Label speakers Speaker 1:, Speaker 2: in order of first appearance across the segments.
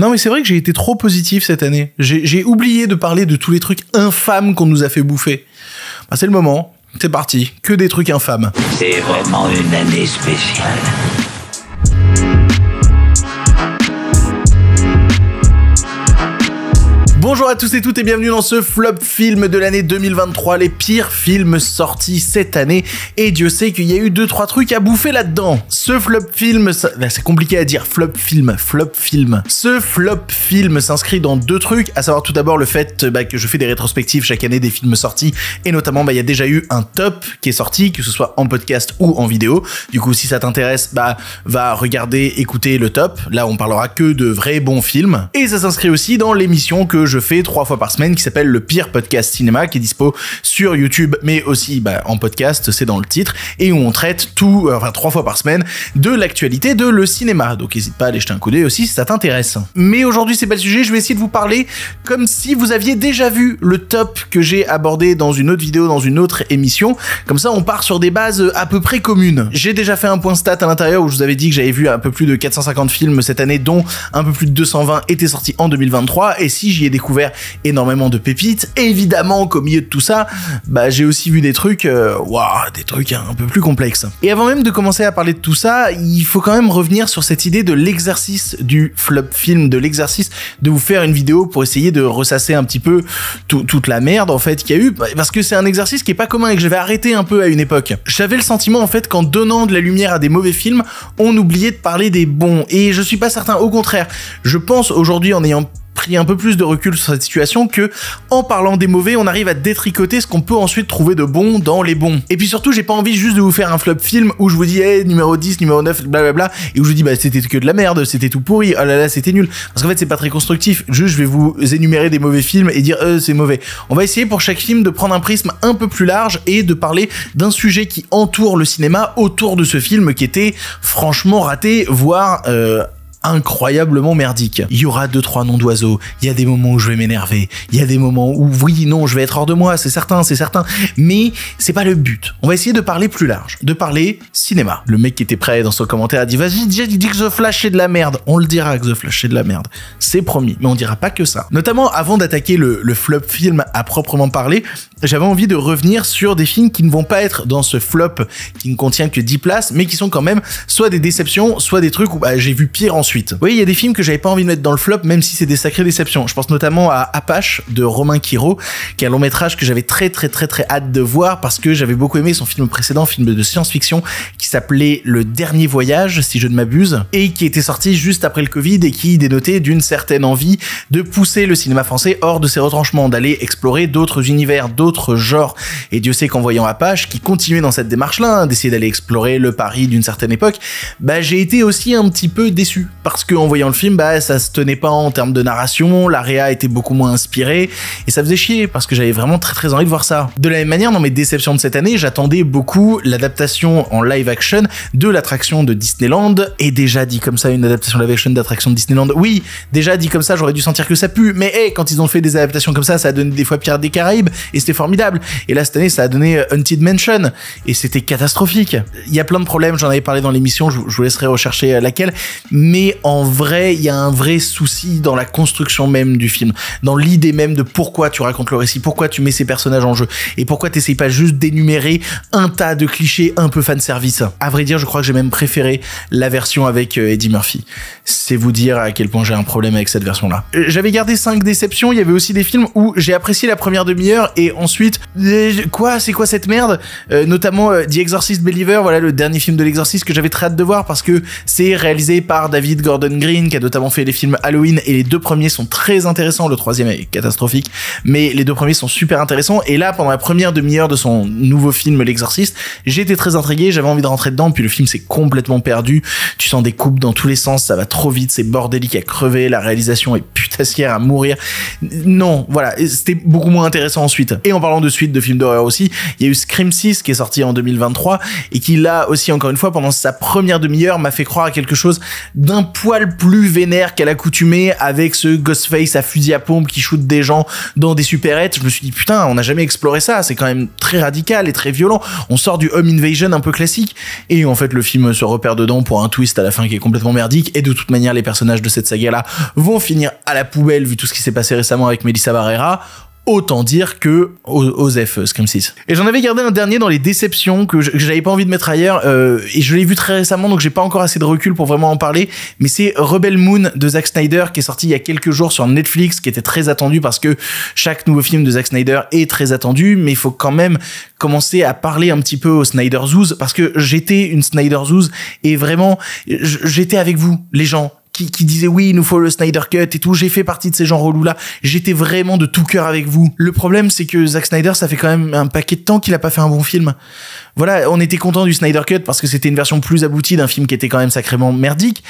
Speaker 1: Non, mais c'est vrai que j'ai été trop positif cette année. J'ai oublié de parler de tous les trucs infâmes qu'on nous a fait bouffer. Bah, c'est le moment. C'est parti. Que des trucs infâmes. C'est vraiment une année spéciale. Bonjour à tous et toutes et bienvenue dans ce flop film de l'année 2023, les pires films sortis cette année. Et Dieu sait qu'il y a eu 2-3 trucs à bouffer là-dedans. Ce flop film, bah, c'est compliqué à dire, flop film, flop film. Ce flop film s'inscrit dans deux trucs, à savoir tout d'abord le fait bah, que je fais des rétrospectives chaque année des films sortis, et notamment bah, il y a déjà eu un top qui est sorti, que ce soit en podcast ou en vidéo. Du coup, si ça t'intéresse, bah va regarder, écouter le top. Là, on parlera que de vrais bons films. Et ça s'inscrit aussi dans l'émission que je fais trois fois par semaine qui s'appelle le pire podcast cinéma qui est dispo sur YouTube mais aussi bah, en podcast, c'est dans le titre et où on traite tout, euh, enfin trois fois par semaine de l'actualité de le cinéma. Donc n'hésite pas à aller jeter un coup d'œil aussi si ça t'intéresse. Mais aujourd'hui c'est pas le sujet, je vais essayer de vous parler comme si vous aviez déjà vu le top que j'ai abordé dans une autre vidéo, dans une autre émission. Comme ça on part sur des bases euh, à peu près communes. J'ai déjà fait un point stat à l'intérieur où je vous avais dit que j'avais vu un peu plus de 450 films cette année dont un peu plus de 220 étaient sortis en 2023 et si j'y ai des découvert énormément de pépites. Et évidemment qu'au milieu de tout ça, bah, j'ai aussi vu des trucs, waouh, des trucs un peu plus complexes. Et avant même de commencer à parler de tout ça, il faut quand même revenir sur cette idée de l'exercice du flop film, de l'exercice de vous faire une vidéo pour essayer de ressasser un petit peu toute la merde en fait qu'il y a eu, parce que c'est un exercice qui est pas commun et que j'avais arrêté un peu à une époque. J'avais le sentiment en fait qu'en donnant de la lumière à des mauvais films, on oubliait de parler des bons. Et je suis pas certain, au contraire, je pense aujourd'hui en ayant pris un peu plus de recul sur cette situation que, en parlant des mauvais, on arrive à détricoter ce qu'on peut ensuite trouver de bon dans les bons. Et puis surtout, j'ai pas envie juste de vous faire un flop film où je vous dis, hey, numéro 10, numéro 9, blablabla, et où je vous dis, bah, c'était que de la merde, c'était tout pourri, oh là là, c'était nul. Parce qu'en fait, c'est pas très constructif. Juste, je vais vous énumérer des mauvais films et dire, euh, c'est mauvais. On va essayer pour chaque film de prendre un prisme un peu plus large et de parler d'un sujet qui entoure le cinéma autour de ce film qui était franchement raté, voire, euh, incroyablement merdique. Il y aura deux trois noms d'oiseaux, il y a des moments où je vais m'énerver, il y a des moments où oui, non, je vais être hors de moi, c'est certain, c'est certain, mais c'est pas le but. On va essayer de parler plus large, de parler cinéma. Le mec qui était prêt dans son commentaire a dit "Vas-y, dis, que The Flash est de la merde." On le dira que The Flash est de la merde, c'est promis, mais on dira pas que ça. Notamment avant d'attaquer le, flop film à proprement parler, j'avais envie de revenir sur des films qui ne vont pas être dans ce flop qui ne contient que 10 places, mais qui sont quand même soit des déceptions, soit des trucs où bah, j'ai vu pire en oui, il y a des films que j'avais pas envie de mettre dans le flop, même si c'est des sacrées déceptions. Je pense notamment à Apache de Romain Quiro, qui est un long métrage que j'avais très très très très hâte de voir parce que j'avais beaucoup aimé son film précédent, film de science-fiction, qui s'appelait Le Dernier Voyage, si je ne m'abuse, et qui était sorti juste après le Covid et qui dénotait d'une certaine envie de pousser le cinéma français hors de ses retranchements, d'aller explorer d'autres univers, d'autres genres. Et Dieu sait qu'en voyant Apache, qui continuait dans cette démarche-là, hein, d'essayer d'aller explorer le Paris d'une certaine époque, bah j'ai été aussi un petit peu déçu parce qu'en voyant le film, bah, ça se tenait pas en termes de narration, la réa était beaucoup moins inspirée, et ça faisait chier, parce que j'avais vraiment très très envie de voir ça. De la même manière, dans mes déceptions de cette année, j'attendais beaucoup l'adaptation en live action de l'attraction de Disneyland, et déjà dit comme ça, une adaptation live action d'attraction de Disneyland, oui, déjà dit comme ça, j'aurais dû sentir que ça pue, mais hey, quand ils ont fait des adaptations comme ça, ça a donné des fois Pierre des Caraïbes, et c'était formidable. Et là, cette année, ça a donné Hunted euh, Mansion, et c'était catastrophique. Il y a plein de problèmes, j'en avais parlé dans l'émission, je vous laisserai rechercher euh, laquelle, mais en vrai, il y a un vrai souci dans la construction même du film, dans l'idée même de pourquoi tu racontes le récit, pourquoi tu mets ces personnages en jeu, et pourquoi tu t'essayes pas juste d'énumérer un tas de clichés un peu fanservice. À vrai dire, je crois que j'ai même préféré la version avec euh, Eddie Murphy. C'est vous dire à quel point j'ai un problème avec cette version-là. Euh, j'avais gardé 5 déceptions, il y avait aussi des films où j'ai apprécié la première demi-heure, et ensuite, euh, quoi, c'est quoi cette merde Notamment The Exorcist Believer, voilà le dernier film de l'Exorciste que j'avais très hâte de voir parce que c'est réalisé par David Gordon Green, qui a notamment fait les films Halloween, et les deux premiers sont très intéressants, le troisième est catastrophique, mais les deux premiers sont super intéressants, et là, pendant la première demi-heure de son nouveau film L'Exorciste, j'étais très intrigué, j'avais envie de rentrer dedans, puis le film s'est complètement perdu, tu sens des coupes dans tous les sens, ça va trop vite, c'est bordélique à crever, la réalisation est putassière à mourir. Non, voilà, c'était beaucoup moins intéressant ensuite. Et en parlant de suite de films d'horreur aussi, il y a eu Scream 6 qui est sorti en 2023, et qui là aussi, encore une fois, pendant sa première demi-heure, m'a fait croire à quelque chose d'un poil plus vénère qu'à l'accoutumée avec ce Ghostface à fusil à pompe qui shoot des gens dans des superettes. Je me suis dit, putain, on n'a jamais exploré ça. C'est quand même très radical et très violent. On sort du Home Invasion un peu classique. Et en fait, le film se repère dedans pour un twist à la fin qui est complètement merdique. Et de toute manière, les personnages de cette saga-là vont finir à la poubelle vu tout ce qui s'est passé récemment avec Melissa Barrera. Autant dire que F euh, Scream 6. Et j'en avais gardé un dernier dans les déceptions que j'avais pas envie de mettre ailleurs euh, et je l'ai vu très récemment donc j'ai pas encore assez de recul pour vraiment en parler. Mais c'est Rebel Moon de Zack Snyder qui est sorti il y a quelques jours sur Netflix, qui était très attendu parce que chaque nouveau film de Zack Snyder est très attendu, mais il faut quand même commencer à parler un petit peu aux Snyder Zoos parce que j'étais une Snyder Zoos et vraiment j'étais avec vous les gens qui, oui, il nous faut le Snyder Cut et tout. J'ai fait partie de ces gens relous là. J'étais vraiment de tout cœur avec vous. Le problème, c'est que Zack Snyder, ça fait quand même un paquet de temps qu'il a pas fait un bon film voilà, on était content du Snyder Cut parce que c'était une version plus aboutie d'un film qui était quand même sacrément merdique.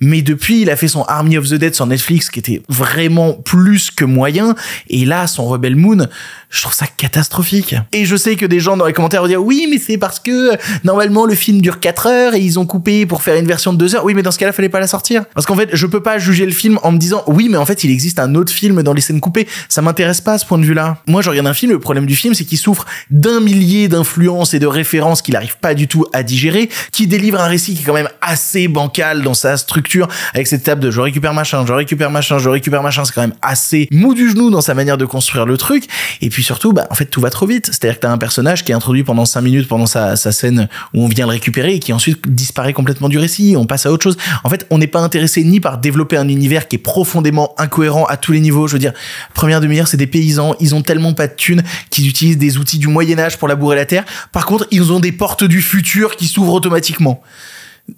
Speaker 1: Mais depuis, il a fait son Army of the Dead sur Netflix qui était vraiment plus que moyen. Et là, son Rebel Moon, je trouve ça catastrophique. Et je sais que des gens dans les commentaires vont dire oui, mais c'est parce que normalement le film dure 4 heures et ils ont coupé pour faire une version de 2 heures. Oui, mais dans ce cas-là, fallait pas la sortir. Parce qu'en fait, je peux pas juger le film en me disant oui, mais en fait, il existe un autre film dans les scènes coupées. Ça m'intéresse pas à ce point de vue-là. Moi, je regarde un film, le problème du film, c'est qu'il souffre d'un millier d'influences et de références qu'il n'arrive pas du tout à digérer, qui délivre un récit qui est quand même assez bancal dans sa structure, avec cette table de je récupère machin, je récupère machin, je récupère machin, c'est quand même assez mou du genou dans sa manière de construire le truc. Et puis surtout, bah, en fait, tout va trop vite. C'est-à-dire que as un personnage qui est introduit pendant 5 minutes pendant sa, sa scène où on vient le récupérer et qui ensuite disparaît complètement du récit, on passe à autre chose. En fait, on n'est pas intéressé ni par développer un univers qui est profondément incohérent à tous les niveaux. Je veux dire, première demi-heure, c'est des paysans, ils ont tellement pas de thunes qu'ils utilisent des outils du Moyen Âge pour labourer la terre. Par contre, ils ils ont des portes du futur qui s'ouvrent automatiquement.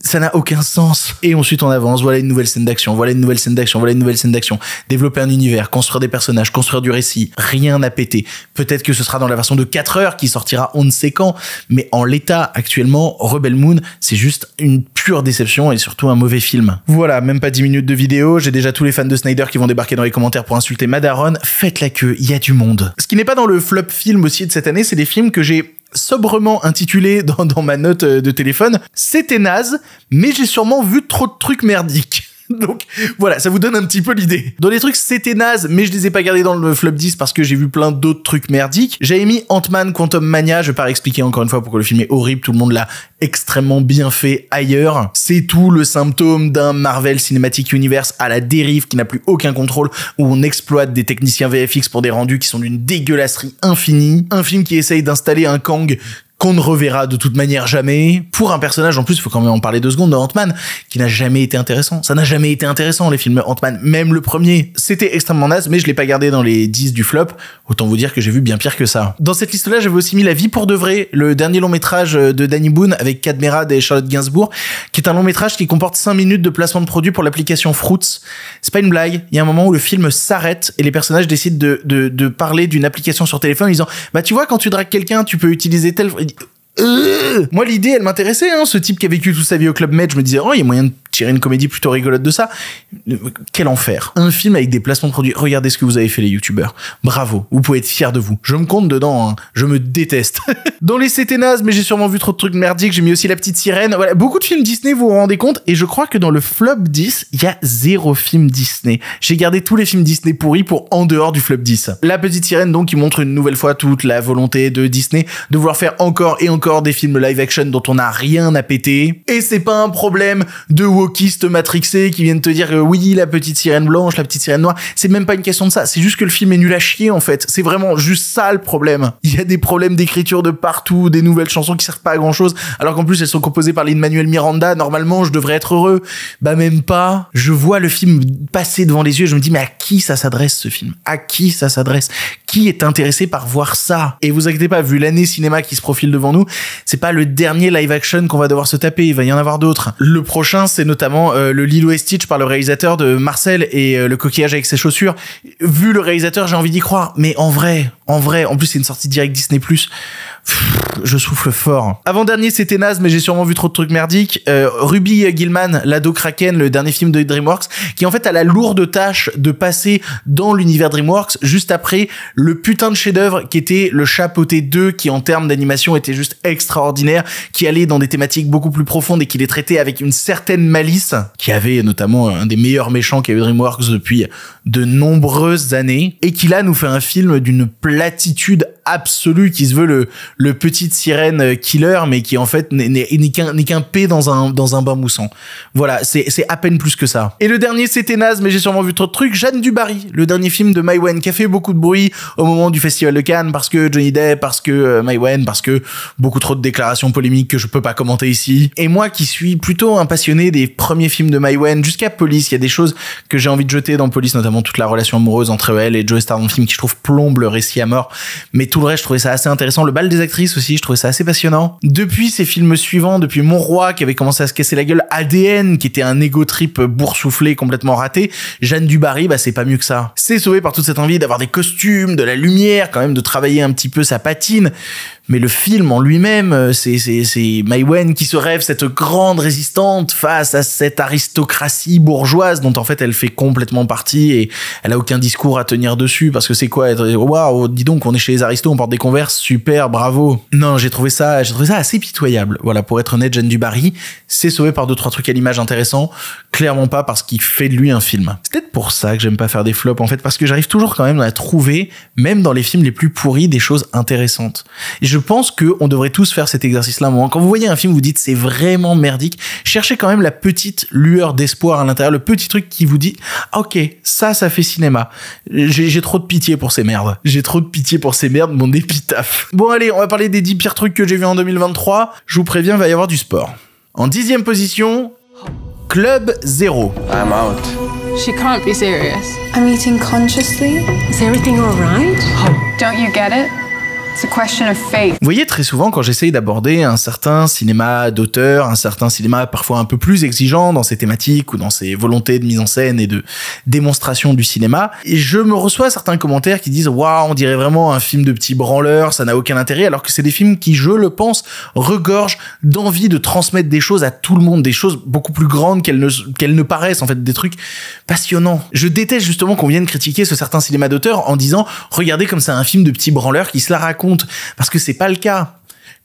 Speaker 1: Ça n'a aucun sens. Et ensuite, on avance. Voilà une nouvelle scène d'action. Voilà une nouvelle scène d'action. Voilà une nouvelle scène d'action. Développer un univers, construire des personnages, construire du récit. Rien n'a pété. Peut-être que ce sera dans la version de 4 heures qui sortira on ne sait quand. Mais en l'état actuellement, Rebel Moon, c'est juste une pure déception et surtout un mauvais film. Voilà, même pas 10 minutes de vidéo. J'ai déjà tous les fans de Snyder qui vont débarquer dans les commentaires pour insulter Madaron. Faites la queue. Il y a du monde. Ce qui n'est pas dans le flop film aussi de cette année, c'est des films que j'ai sobrement intitulé dans, ma note euh, de téléphone, c'était naze, mais j'ai sûrement vu trop de trucs merdiques. Donc voilà, ça vous donne un petit peu l'idée. Dans les trucs, c'était naze, mais je les ai pas gardés dans le flop 10 parce que j'ai vu plein d'autres trucs merdiques. J'avais mis Ant-Man Quantum Mania, je vais pas expliquer encore une fois pourquoi le film est horrible, tout le monde l'a extrêmement bien fait ailleurs. C'est tout le symptôme d'un Marvel Cinematic Universe à la dérive qui n'a plus aucun contrôle, où on exploite des techniciens VFX pour des rendus qui sont d'une dégueulasserie infinie. Un film qui essaye d'installer un Kang qu'on ne reverra de toute manière jamais, pour un personnage, en plus, il faut quand même en parler deux secondes, de Ant-Man, qui n'a jamais été intéressant. Ça n'a jamais été intéressant, les films Ant-Man, même le premier. C'était extrêmement naze, mais je l'ai pas gardé dans les 10 du flop. Autant vous dire que j'ai vu bien pire que ça. Dans cette liste-là, j'avais aussi mis La vie pour de vrai, le dernier long métrage de Danny Boone avec Kat Merad et Charlotte Gainsbourg, qui est un long métrage qui comporte 5 minutes de placement de produit pour l'application Fruits. C'est pas une blague. Il y a un moment où le film s'arrête et les personnages décident de, parler d'une application sur téléphone en disant, bah, tu vois, quand tu dragues quelqu'un, tu peux utiliser tel, euh. moi l'idée elle m'intéressait, hein. ce type qui a vécu toute sa vie au Club Med, je me disais, oh il y a moyen de tirer une comédie plutôt rigolote de ça. Quel enfer. Un film avec des placements de produits. Regardez ce que vous avez fait les youtubeurs. Bravo. Vous pouvez être fiers de vous. Je me compte dedans. Hein. Je me déteste. Dans les Céténases, mais j'ai sûrement vu trop de trucs merdiques. J'ai mis aussi la petite sirène. Voilà. Beaucoup de films Disney, vous vous rendez compte. Et je crois que dans le flop 10, il y a zéro film Disney. J'ai gardé tous les films Disney pourris pour en dehors du flop 10. La petite sirène, donc, qui montre une nouvelle fois toute la volonté de Disney de vouloir faire encore et encore des films live action dont on n'a rien à péter. Et c'est pas un problème de wokistes matrixé qui viennent te dire euh, oui, la petite sirène blanche, la petite sirène noire. C'est même pas une question de ça. C'est juste que le film est nul à chier, en fait. C'est vraiment juste ça le problème. Il y a des problèmes d'écriture de partout, des nouvelles chansons qui servent pas à grand chose. Alors qu'en plus, elles sont composées par Lin-Manuel Miranda. Normalement, je devrais être heureux. Bah, même pas. Je vois le film passer devant les yeux et je me dis, mais à qui ça s'adresse, ce film? À qui ça s'adresse? qui est intéressé par voir ça Et vous inquiétez pas, vu l'année cinéma qui se profile devant nous, c'est pas le dernier live action qu'on va devoir se taper, il va y en avoir d'autres. Le prochain, c'est notamment euh, le Lilo et Stitch par le réalisateur de Marcel et euh, le coquillage avec ses chaussures. Vu le réalisateur, j'ai envie d'y croire, mais en vrai, en vrai, en plus c'est une sortie directe Disney+, je souffle fort. Avant-dernier, c'était naze, mais j'ai sûrement vu trop de trucs merdiques. Euh, Ruby Gilman, l'ado Kraken, le dernier film de DreamWorks, qui en fait a la lourde tâche de passer dans l'univers DreamWorks juste après le putain de chef-d'œuvre qui était le Chapoté 2, qui en termes d'animation était juste extraordinaire, qui allait dans des thématiques beaucoup plus profondes et qui les traitait avec une certaine malice, qui avait notamment un des meilleurs méchants qu'a eu DreamWorks depuis de nombreuses années, et qui là nous fait un film d'une platitude absolue qui se veut le, le petite sirène killer, mais qui en fait n'est qu'un P dans un, dans un bain moussant. Voilà, c'est à peine plus que ça. Et le dernier, c'était naze, mais j'ai sûrement vu trop de trucs. Jeanne Dubarry, le dernier film de Wen qui a fait beaucoup de bruit au moment du Festival de Cannes, parce que Johnny Depp, parce que euh, Wen, parce que beaucoup trop de déclarations polémiques que je peux pas commenter ici. Et moi qui suis plutôt un passionné des premiers films de Wen jusqu'à Police, il y a des choses que j'ai envie de jeter dans Police, notamment toute la relation amoureuse entre elle et Joe Star dans le film qui je trouve plombe le récit à mort. Mais tout le reste, je trouvais ça assez intéressant. Le bal des aussi, je trouvais ça assez passionnant. Depuis ses films suivants, depuis Mon Roi qui avait commencé à se casser la gueule, ADN qui était un égo trip boursouflé complètement raté, Jeanne Dubarry, bah c'est pas mieux que ça. C'est sauvé par toute cette envie d'avoir des costumes, de la lumière, quand même de travailler un petit peu sa patine mais le film en lui-même, euh, c'est Maïwen qui se rêve cette grande résistante face à cette aristocratie bourgeoise dont en fait elle fait complètement partie et elle a aucun discours à tenir dessus parce que c'est quoi être waouh dis donc on est chez les aristos on porte des converses super bravo non j'ai trouvé ça j'ai trouvé ça assez pitoyable voilà pour être honnête Jeanne Dubarry c'est sauvé par deux trois trucs à l'image intéressants clairement pas parce qu'il fait de lui un film c'est peut-être pour ça que j'aime pas faire des flops en fait parce que j'arrive toujours quand même à trouver même dans les films les plus pourris des choses intéressantes et je je pense qu'on devrait tous faire cet exercice-là un Quand vous voyez un film, vous dites c'est vraiment merdique. Cherchez quand même la petite lueur d'espoir à l'intérieur, le petit truc qui vous dit ok, ça, ça fait cinéma. J'ai trop de pitié pour ces merdes. J'ai trop de pitié pour ces merdes, mon épitaphe. Bon allez, on va parler des 10 pires trucs que j'ai vus en 2023. Je vous préviens, il va y avoir du sport. En dixième position, Club Zero. I'm out. She can't be serious. I'm eating consciously. Is everything alright? Oh. Don't you get it? Vous voyez, très souvent, quand j'essaye d'aborder un certain cinéma d'auteur, un certain cinéma parfois un peu plus exigeant dans ses thématiques ou dans ses volontés de mise en scène et de démonstration du cinéma, et je me reçois certains commentaires qui disent Waouh, on dirait vraiment un film de petit branleur, ça n'a aucun intérêt, alors que c'est des films qui, je le pense, regorgent d'envie de transmettre des choses à tout le monde, des choses beaucoup plus grandes qu'elles ne, qu'elles ne paraissent, en fait, des trucs passionnants. Je déteste justement qu'on vienne critiquer ce certain cinéma d'auteur en disant Regardez comme c'est un film de petit branleur qui se la raconte parce que c'est pas le cas.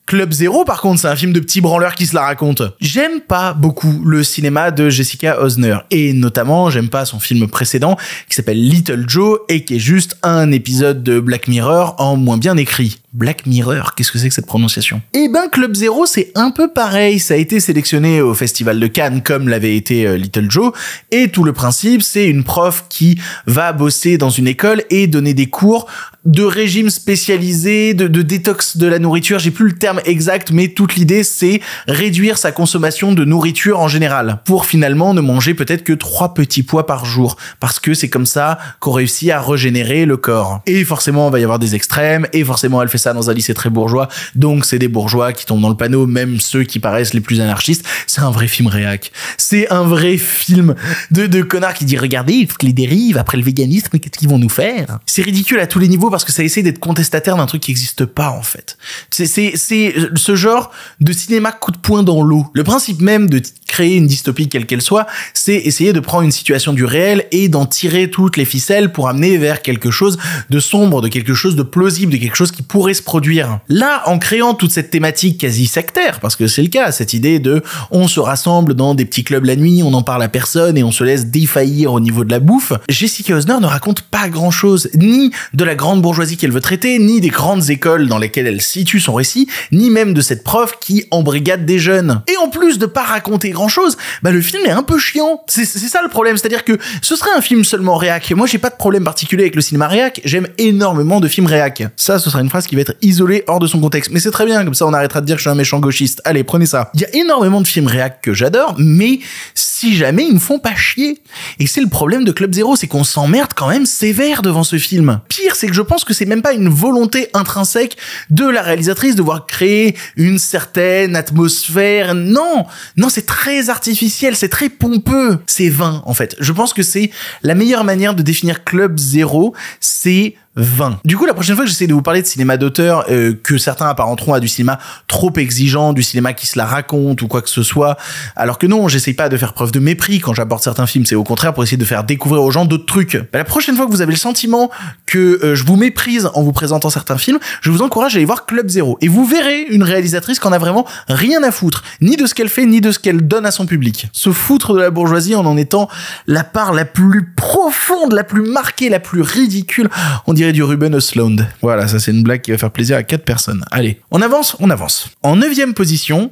Speaker 1: Club Zero, par contre, c'est un film de petits branleurs qui se la raconte. J'aime pas beaucoup le cinéma de Jessica Osner. Et notamment, j'aime pas son film précédent qui s'appelle Little Joe et qui est juste un épisode de Black Mirror en moins bien écrit. Black Mirror, qu'est-ce que c'est que cette prononciation Eh ben, Club Zero, c'est un peu pareil. Ça a été sélectionné au Festival de Cannes comme l'avait été euh, Little Joe. Et tout le principe, c'est une prof qui va bosser dans une école et donner des cours de régime spécialisé, de, détox de la nourriture, j'ai plus le terme exact, mais toute l'idée c'est réduire sa consommation de nourriture en général, pour finalement ne manger peut-être que trois petits pois par jour, parce que c'est comme ça qu'on réussit à régénérer le corps. Et forcément, on va y avoir des extrêmes, et forcément, elle fait ça dans un lycée très bourgeois, donc c'est des bourgeois qui tombent dans le panneau, même ceux qui paraissent les plus anarchistes. C'est un vrai film réac. C'est un vrai film de, de connard qui dit, regardez, les dérives, après le véganisme, qu'est-ce qu'ils vont nous faire? C'est ridicule à tous les niveaux parce que ça essaie d'être contestataire d'un truc qui n'existe pas en fait. C'est ce genre de cinéma coup de poing dans l'eau. Le principe même de créer une dystopie quelle qu'elle soit, c'est essayer de prendre une situation du réel et d'en tirer toutes les ficelles pour amener vers quelque chose de sombre, de quelque chose de plausible, de quelque chose qui pourrait se produire. Là, en créant toute cette thématique quasi sectaire, parce que c'est le cas, cette idée de on se rassemble dans des petits clubs la nuit, on n'en parle à personne et on se laisse défaillir au niveau de la bouffe, Jessica Osner ne raconte pas grand chose, ni de la grande bourgeoisie qu'elle veut traiter, ni des grandes écoles dans lesquelles elle situe son récit, ni même de cette prof qui embrigade des jeunes. Et en plus de pas raconter grand chose, bah le film est un peu chiant. C'est ça le problème, c'est-à-dire que ce serait un film seulement réac. Moi j'ai pas de problème particulier avec le cinéma réac, j'aime énormément de films réac. Ça, ce sera une phrase qui va être isolée hors de son contexte, mais c'est très bien, comme ça on arrêtera de dire que je suis un méchant gauchiste. Allez, prenez ça. Il y a énormément de films réac que j'adore, mais si jamais ils me font pas chier. Et c'est le problème de Club Zero, c'est qu'on s'emmerde quand même sévère devant ce film. Pire, c'est que je pense pense que c'est même pas une volonté intrinsèque de la réalisatrice de voir créer une certaine atmosphère. Non, non, c'est très artificiel, c'est très pompeux. C'est vain en fait. Je pense que c'est la meilleure manière de définir Club Zero, c'est 20. Du coup, la prochaine fois que j'essaie de vous parler de cinéma d'auteur euh, que certains apparenteront à du cinéma trop exigeant, du cinéma qui se la raconte ou quoi que ce soit, alors que non, j'essaye pas de faire preuve de mépris quand j'aborde certains films, c'est au contraire pour essayer de faire découvrir aux gens d'autres trucs. Bah, la prochaine fois que vous avez le sentiment que euh, je vous méprise en vous présentant certains films, je vous encourage à aller voir Club Zero et vous verrez une réalisatrice qu'on a vraiment rien à foutre, ni de ce qu'elle fait, ni de ce qu'elle donne à son public. Se foutre de la bourgeoisie en en étant la part la plus profonde, la plus marquée, la plus ridicule, on dirait du Ruben oslund Voilà, ça c'est une blague qui va faire plaisir à 4 personnes. Allez, on avance, on avance. En 9 position,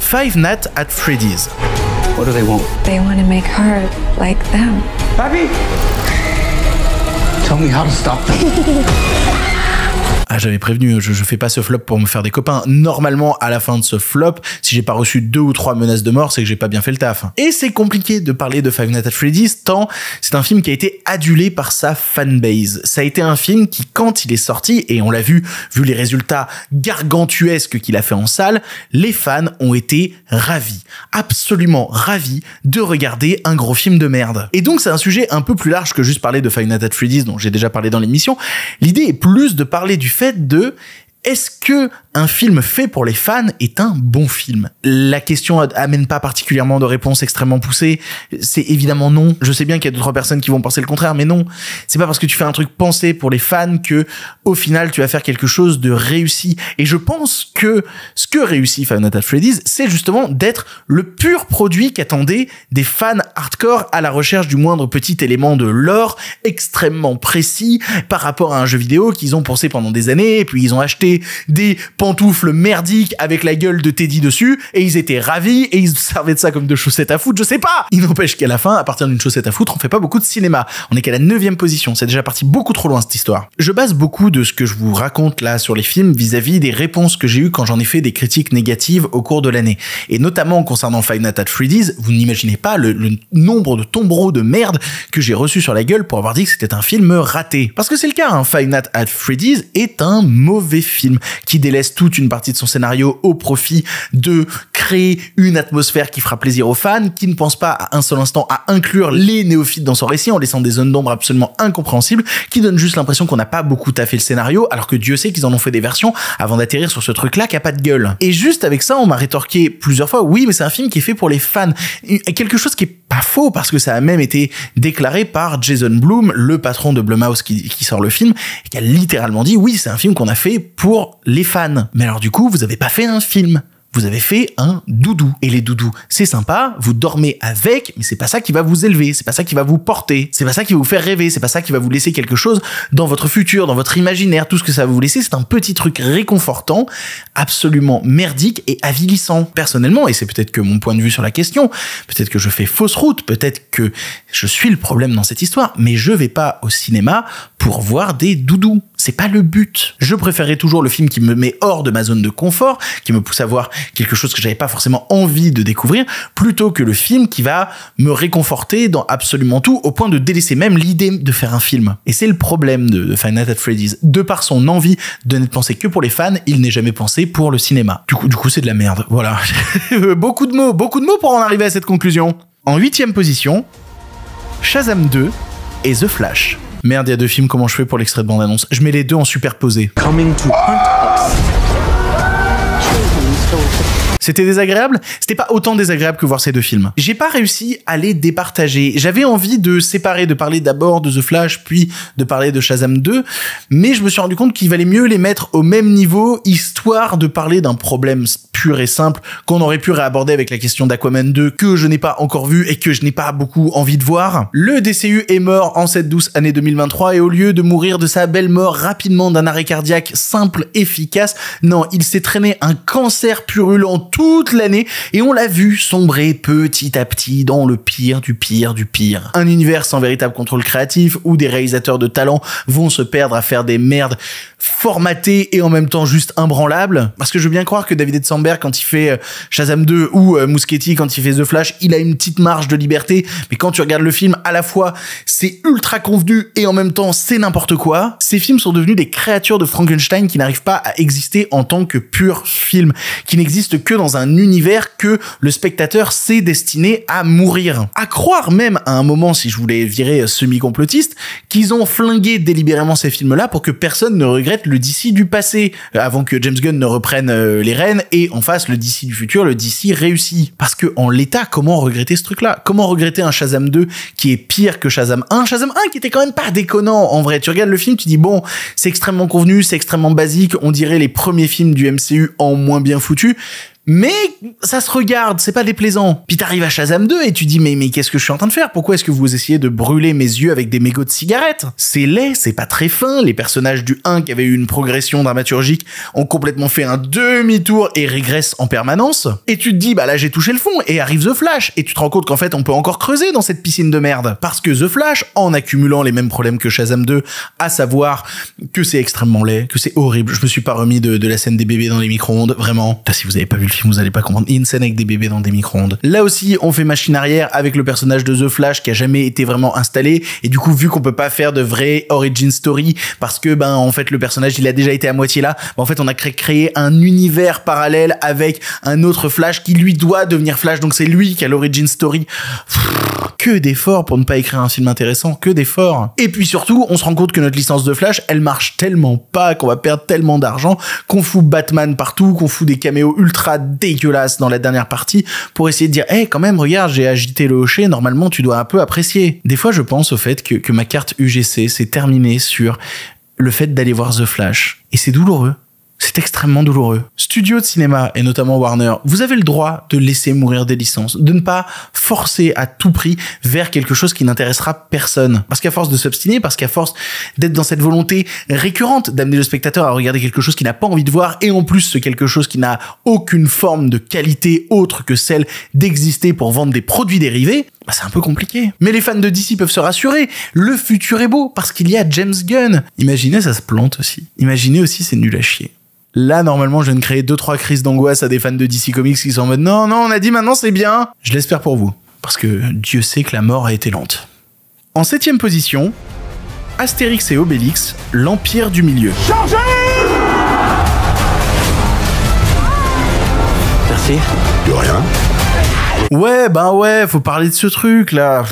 Speaker 1: Five Nights at Freddy's. What do they want? They want to make her like them. Bobby! Tell me how to stop them. ah j'avais prévenu, je, je fais pas ce flop pour me faire des copains. Normalement, à la fin de ce flop, si j'ai pas reçu deux ou trois menaces de mort, c'est que j'ai pas bien fait le taf. Et c'est compliqué de parler de Five Nights at Freddy's tant c'est un film qui a été adulé par sa fanbase. Ça a été un film qui, quand il est sorti, et on l'a vu, vu les résultats gargantuesques qu'il a fait en salle, les fans ont été ravis, absolument ravis de regarder un gros film de merde. Et donc c'est un sujet un peu plus large que juste parler de Five Nights at Freddy's dont j'ai déjà parlé dans l'émission. L'idée est plus de parler du fait fait de est-ce que un film fait pour les fans est un bon film La question amène pas particulièrement de réponse extrêmement poussée. C'est évidemment non. Je sais bien qu'il y a d'autres personnes qui vont penser le contraire, mais non. C'est pas parce que tu fais un truc pensé pour les fans que, au final, tu vas faire quelque chose de réussi. Et je pense que ce que réussit Five Nights Freddy's, c'est justement d'être le pur produit qu'attendaient des fans hardcore à la recherche du moindre petit élément de lore extrêmement précis par rapport à un jeu vidéo qu'ils ont pensé pendant des années, et puis ils ont acheté des, pantoufles merdiques avec la gueule de Teddy dessus, et ils étaient ravis, et ils se servaient de ça comme de chaussettes à foutre, je sais pas Il n'empêche qu'à la fin, à partir d'une chaussette à foutre, on fait pas beaucoup de cinéma. On est qu'à la neuvième position, c'est déjà parti beaucoup trop loin cette histoire. Je base beaucoup de ce que je vous raconte là sur les films vis-à-vis des réponses que j'ai eues quand j'en ai fait des critiques négatives au cours de l'année. Et notamment concernant Five Nights at Freddy's, vous n'imaginez pas le, nombre de tombereaux de merde que j'ai reçu sur la gueule pour avoir dit que c'était un film raté. Parce que c'est le cas, hein. Five Nights at Freddy's est un mauvais film qui délaisse toute une partie de son scénario au profit de créer une atmosphère qui fera plaisir aux fans, qui ne pense pas à un seul instant à inclure les néophytes dans son récit en laissant des zones d'ombre absolument incompréhensibles qui donne juste l'impression qu'on n'a pas beaucoup taffé le scénario alors que Dieu sait qu'ils en ont fait des versions avant d'atterrir sur ce truc là qui a pas de gueule. Et juste avec ça, on m'a rétorqué plusieurs fois, oui, mais c'est un film qui est fait pour les fans. Quelque chose qui est pas faux parce que ça a même été déclaré par Jason Blum, le patron de Blumhouse qui, qui sort le film, qui a littéralement dit oui, c'est un film qu'on a fait pour les fans. Mais alors du coup, vous n'avez pas fait un film vous avez fait un doudou. Et les doudous, c'est sympa, vous dormez avec, mais c'est pas ça qui va vous élever, c'est pas ça qui va vous porter, c'est pas ça qui va vous faire rêver, c'est pas ça qui va vous laisser quelque chose dans votre futur, dans votre imaginaire. Tout ce que ça va vous laisser, c'est un petit truc réconfortant, absolument merdique et avilissant. Personnellement, et c'est peut-être que mon point de vue sur la question, peut-être que je fais fausse route, peut-être que je suis le problème dans cette histoire, mais je vais pas au cinéma pour voir des doudous. C'est pas le but. Je préférais toujours le film qui me met hors de ma zone de confort, qui me pousse à voir quelque chose que j'avais pas forcément envie de découvrir, plutôt que le film qui va me réconforter dans absolument tout, au point de délaisser même l'idée de faire un film. Et c'est le problème de, de Final at Freddy's. De par son envie de n'être pensé que pour les fans, il n'est jamais pensé pour le cinéma. Du coup, du coup, c'est de la merde. Voilà. beaucoup de mots, beaucoup de mots pour en arriver à cette conclusion. En huitième position, Shazam 2 et The Flash merde, il y a deux films, comment je fais pour l'extrait de bande-annonce Je mets les deux en superposé. C'était désagréable. C'était pas autant désagréable que voir ces deux films. J'ai pas réussi à les départager. J'avais envie de séparer, de parler d'abord de The Flash, puis de parler de Shazam 2, mais je me suis rendu compte qu'il valait mieux les mettre au même niveau, histoire de parler d'un problème pur et simple qu'on aurait pu réaborder avec la question d'Aquaman 2 que je n'ai pas encore vu et que je n'ai pas beaucoup envie de voir. Le DCU est mort en cette douce année 2023 et au lieu de mourir de sa belle mort rapidement d'un arrêt cardiaque simple, efficace, non, il s'est traîné un cancer purulent toute l'année et on l'a vu sombrer petit à petit dans le pire du pire du pire. Un univers sans véritable contrôle créatif où des réalisateurs de talent vont se perdre à faire des merdes formatées et en même temps juste imbranlables. Parce que je veux bien croire que David Etzamberg quand il fait euh, Shazam 2 ou euh, Muschietti quand il fait The Flash, il a une petite marge de liberté, mais quand tu regardes le film, à la fois c'est ultra convenu et en même temps c'est n'importe quoi. Ces films sont devenus des créatures de Frankenstein qui n'arrivent pas à exister en tant que pur film, qui n'existent que dans dans un univers que le spectateur s'est destiné à mourir. À croire même à un moment, si je voulais virer euh, semi-complotiste, qu'ils ont flingué délibérément ces films-là pour que personne ne regrette le DC du passé, euh, avant que James Gunn ne reprenne euh, les rênes et en face, le DC du futur, le DC réussi. Parce que en l'état, comment regretter ce truc-là Comment regretter un Shazam 2 qui est pire que Shazam 1 Shazam 1 qui était quand même pas déconnant en vrai. Tu regardes le film, tu dis bon, c'est extrêmement convenu, c'est extrêmement basique, on dirait les premiers films du MCU en moins bien foutu, mais ça se regarde, c'est pas déplaisant. Puis t'arrives à Shazam 2 et tu dis mais mais qu'est-ce que je suis en train de faire Pourquoi est-ce que vous essayez de brûler mes yeux avec des mégots de cigarettes C'est laid, c'est pas très fin. Les personnages du 1 qui avaient eu une progression dramaturgique ont complètement fait un demi-tour et régressent en permanence. Et tu te dis bah là j'ai touché le fond et arrive The Flash et tu te rends compte qu'en fait on peut encore creuser dans cette piscine de merde parce que The Flash en accumulant les mêmes problèmes que Shazam 2, à savoir que c'est extrêmement laid, que c'est horrible. Je me suis pas remis de, la scène des bébés dans les micro-ondes, vraiment. si vous avez pas vu vous allez pas comprendre. Il une scène avec des bébés dans des micro-ondes. Là aussi, on fait machine arrière avec le personnage de The Flash qui a jamais été vraiment installé. Et du coup, vu qu'on peut pas faire de vraie origin story parce que, ben, en fait, le personnage, il a déjà été à moitié là, ben, en fait, on a créé, un univers parallèle avec un autre Flash qui lui doit devenir Flash. Donc, c'est lui qui a l'origin story. que d'efforts pour ne pas écrire un film intéressant. Que d'efforts. Et puis surtout, on se rend compte que notre licence de Flash, elle marche tellement pas, qu'on va perdre tellement d'argent, qu'on fout Batman partout, qu'on fout des caméos ultra dégueulasse dans la dernière partie pour essayer de dire, eh quand même, regarde, j'ai agité le hocher normalement, tu dois un peu apprécier. Des fois, je pense au fait que, que ma carte UGC s'est terminée sur le fait d'aller voir The Flash. Et c'est douloureux c'est extrêmement douloureux. Studio de cinéma, et notamment Warner, vous avez le droit de laisser mourir des licences, de ne pas forcer à tout prix vers quelque chose qui n'intéressera personne. Parce qu'à force de s'obstiner, parce qu'à force d'être dans cette volonté récurrente d'amener le spectateur à regarder quelque chose qu'il n'a pas envie de voir, et en plus ce quelque chose qui n'a aucune forme de qualité autre que celle d'exister pour vendre des produits dérivés, bah c'est un peu compliqué. Mais les fans de DC peuvent se rassurer, le futur est beau parce qu'il y a James Gunn. Imaginez ça se plante aussi. Imaginez aussi c'est nul à chier. Là, normalement, je viens de créer deux, trois crises d'angoisse à des fans de DC Comics qui sont en mode non, non, on a dit maintenant c'est bien. Je l'espère pour vous. Parce que Dieu sait que la mort a été lente. En septième position, Astérix et Obélix, l'Empire du Milieu. Chargez Merci. De rien. Ouais, bah ouais, faut parler de ce truc là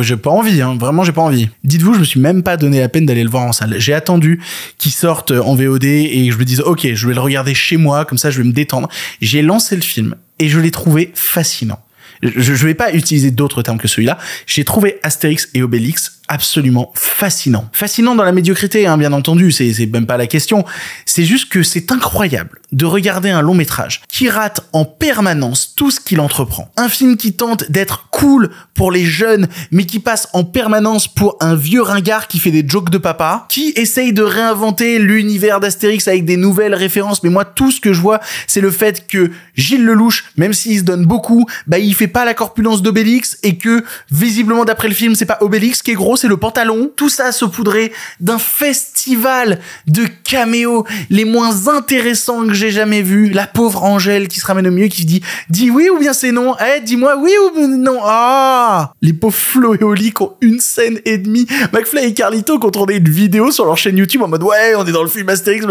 Speaker 1: j'ai pas envie, hein. vraiment j'ai pas envie. Dites-vous, je me suis même pas donné la peine d'aller le voir en salle. J'ai attendu qu'il sorte euh, en VOD et je me dise, ok, je vais le regarder chez moi, comme ça je vais me détendre. J'ai lancé le film et je l'ai trouvé fascinant. Je, je vais pas utiliser d'autres termes que celui-là. J'ai trouvé Astérix et Obélix absolument fascinant. Fascinant dans la médiocrité, hein, bien entendu, c'est même pas la question. C'est juste que c'est incroyable de regarder un long métrage qui rate en permanence tout ce qu'il entreprend. Un film qui tente d'être cool pour les jeunes, mais qui passe en permanence pour un vieux ringard qui fait des jokes de papa, qui essaye de réinventer l'univers d'Astérix avec des nouvelles références, mais moi tout ce que je vois, c'est le fait que Gilles Lelouch, même s'il se donne beaucoup, bah il fait pas la corpulence d'Obélix et que visiblement d'après le film, c'est pas Obélix qui est gros c'est le pantalon. Tout ça saupoudré d'un festival de caméos les moins intéressants que j'ai jamais vus. La pauvre Angèle qui se ramène au milieu, qui dit dis oui ou bien c'est non. Eh, dis-moi oui ou non. Ah Les pauvres Flo et Oli qui ont une scène et demie. McFly et Carlito qui ont tourné une vidéo sur leur chaîne YouTube en mode ouais, on est dans le film Astérix,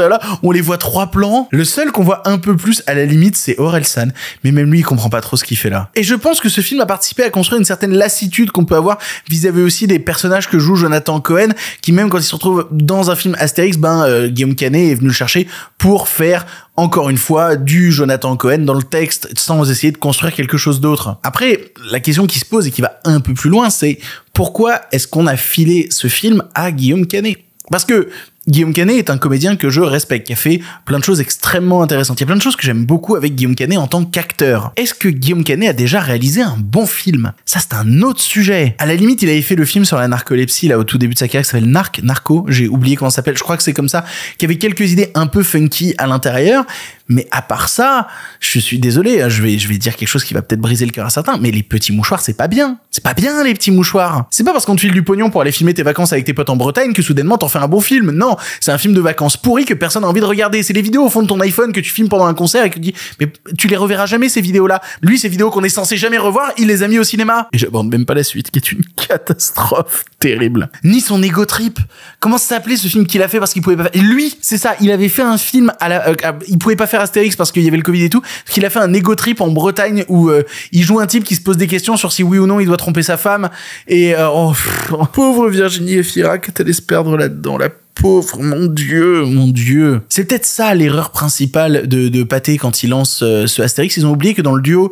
Speaker 1: On les voit trois plans. Le seul qu'on voit un peu plus à la limite, c'est Orelsan. Mais même lui, il comprend pas trop ce qu'il fait là. Et je pense que ce film a participé à construire une certaine lassitude qu'on peut avoir vis à -vis aussi des personnages que joue Jonathan Cohen, qui même quand il se retrouve dans un film Astérix, ben euh, Guillaume Canet est venu le chercher pour faire encore une fois du Jonathan Cohen dans le texte sans essayer de construire quelque chose d'autre. Après, la question qui se pose et qui va un peu plus loin, c'est pourquoi est-ce qu'on a filé ce film à Guillaume Canet parce que Guillaume Canet est un comédien que je respecte, qui a fait plein de choses extrêmement intéressantes. Il y a plein de choses que j'aime beaucoup avec Guillaume Canet en tant qu'acteur. Est-ce que Guillaume Canet a déjà réalisé un bon film Ça, c'est un autre sujet. À la limite, il avait fait le film sur la narcolepsie, là, au tout début de sa carrière, qui s'appelle Narc, Narco, j'ai oublié comment ça s'appelle, je crois que c'est comme ça, qui avait quelques idées un peu funky à l'intérieur, mais à part ça, je suis désolé, hein, je vais, je vais dire quelque chose qui va peut-être briser le cœur à certains, mais les petits mouchoirs, c'est pas bien. C'est pas bien, les petits mouchoirs. C'est pas parce qu'on te file du pognon pour aller filmer tes vacances avec tes potes en Bretagne que soudainement t'en fais un bon film, non c'est un film de vacances pourri que personne n'a envie de regarder. C'est les vidéos au fond de ton iPhone que tu filmes pendant un concert et que tu dis, mais tu les reverras jamais ces vidéos-là. Lui, ces vidéos qu'on est censé jamais revoir, il les a mis au cinéma. Et j'aborde même pas la suite, qui est une catastrophe terrible. Ni son ego trip. Comment s'appelait ce film qu'il a fait parce qu'il pouvait pas faire... Lui, c'est ça. Il avait fait un film à la, euh, il pouvait pas faire Astérix parce qu'il y avait le Covid et tout. Il a fait un ego trip en Bretagne où euh, il joue un type qui se pose des questions sur si oui ou non il doit tromper sa femme. Et, euh, oh, oh. pauvre Virginie Efira que t'allais se perdre là-dedans, la pauvre, mon Dieu, mon Dieu. C'est peut-être ça l'erreur principale de, de Pathé quand il lance euh, ce Astérix. Ils ont oublié que dans le duo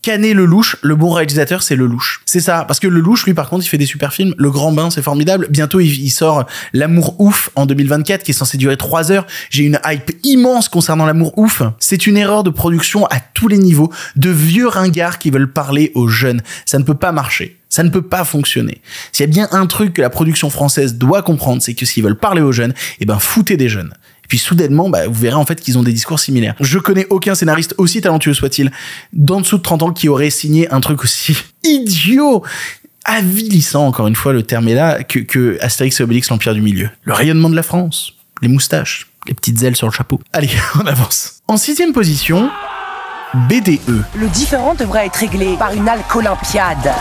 Speaker 1: Canet louche, le bon réalisateur, c'est louche. C'est ça, parce que louche, lui, par contre, il fait des super films. Le Grand Bain, c'est formidable. Bientôt, il, sort L'amour ouf en 2024, qui est censé durer trois heures. J'ai une hype immense concernant L'amour ouf. C'est une erreur de production à tous les niveaux, de vieux ringards qui veulent parler aux jeunes. Ça ne peut pas marcher. Ça ne peut pas fonctionner. S'il y a bien un truc que la production française doit comprendre, c'est que s'ils veulent parler aux jeunes, eh ben foutez des jeunes puis soudainement, bah, vous verrez en fait qu'ils ont des discours similaires. Je connais aucun scénariste, aussi talentueux soit-il, d'en dessous de 30 ans qui aurait signé un truc aussi idiot avilissant, encore une fois, le terme est là, que, que Astérix et Obélix, l'Empire du Milieu. Le rayonnement de la France, les moustaches, les petites ailes sur le chapeau. Allez, on avance. En sixième position, BDE. Le différent devrait être réglé par une alcoolympiade.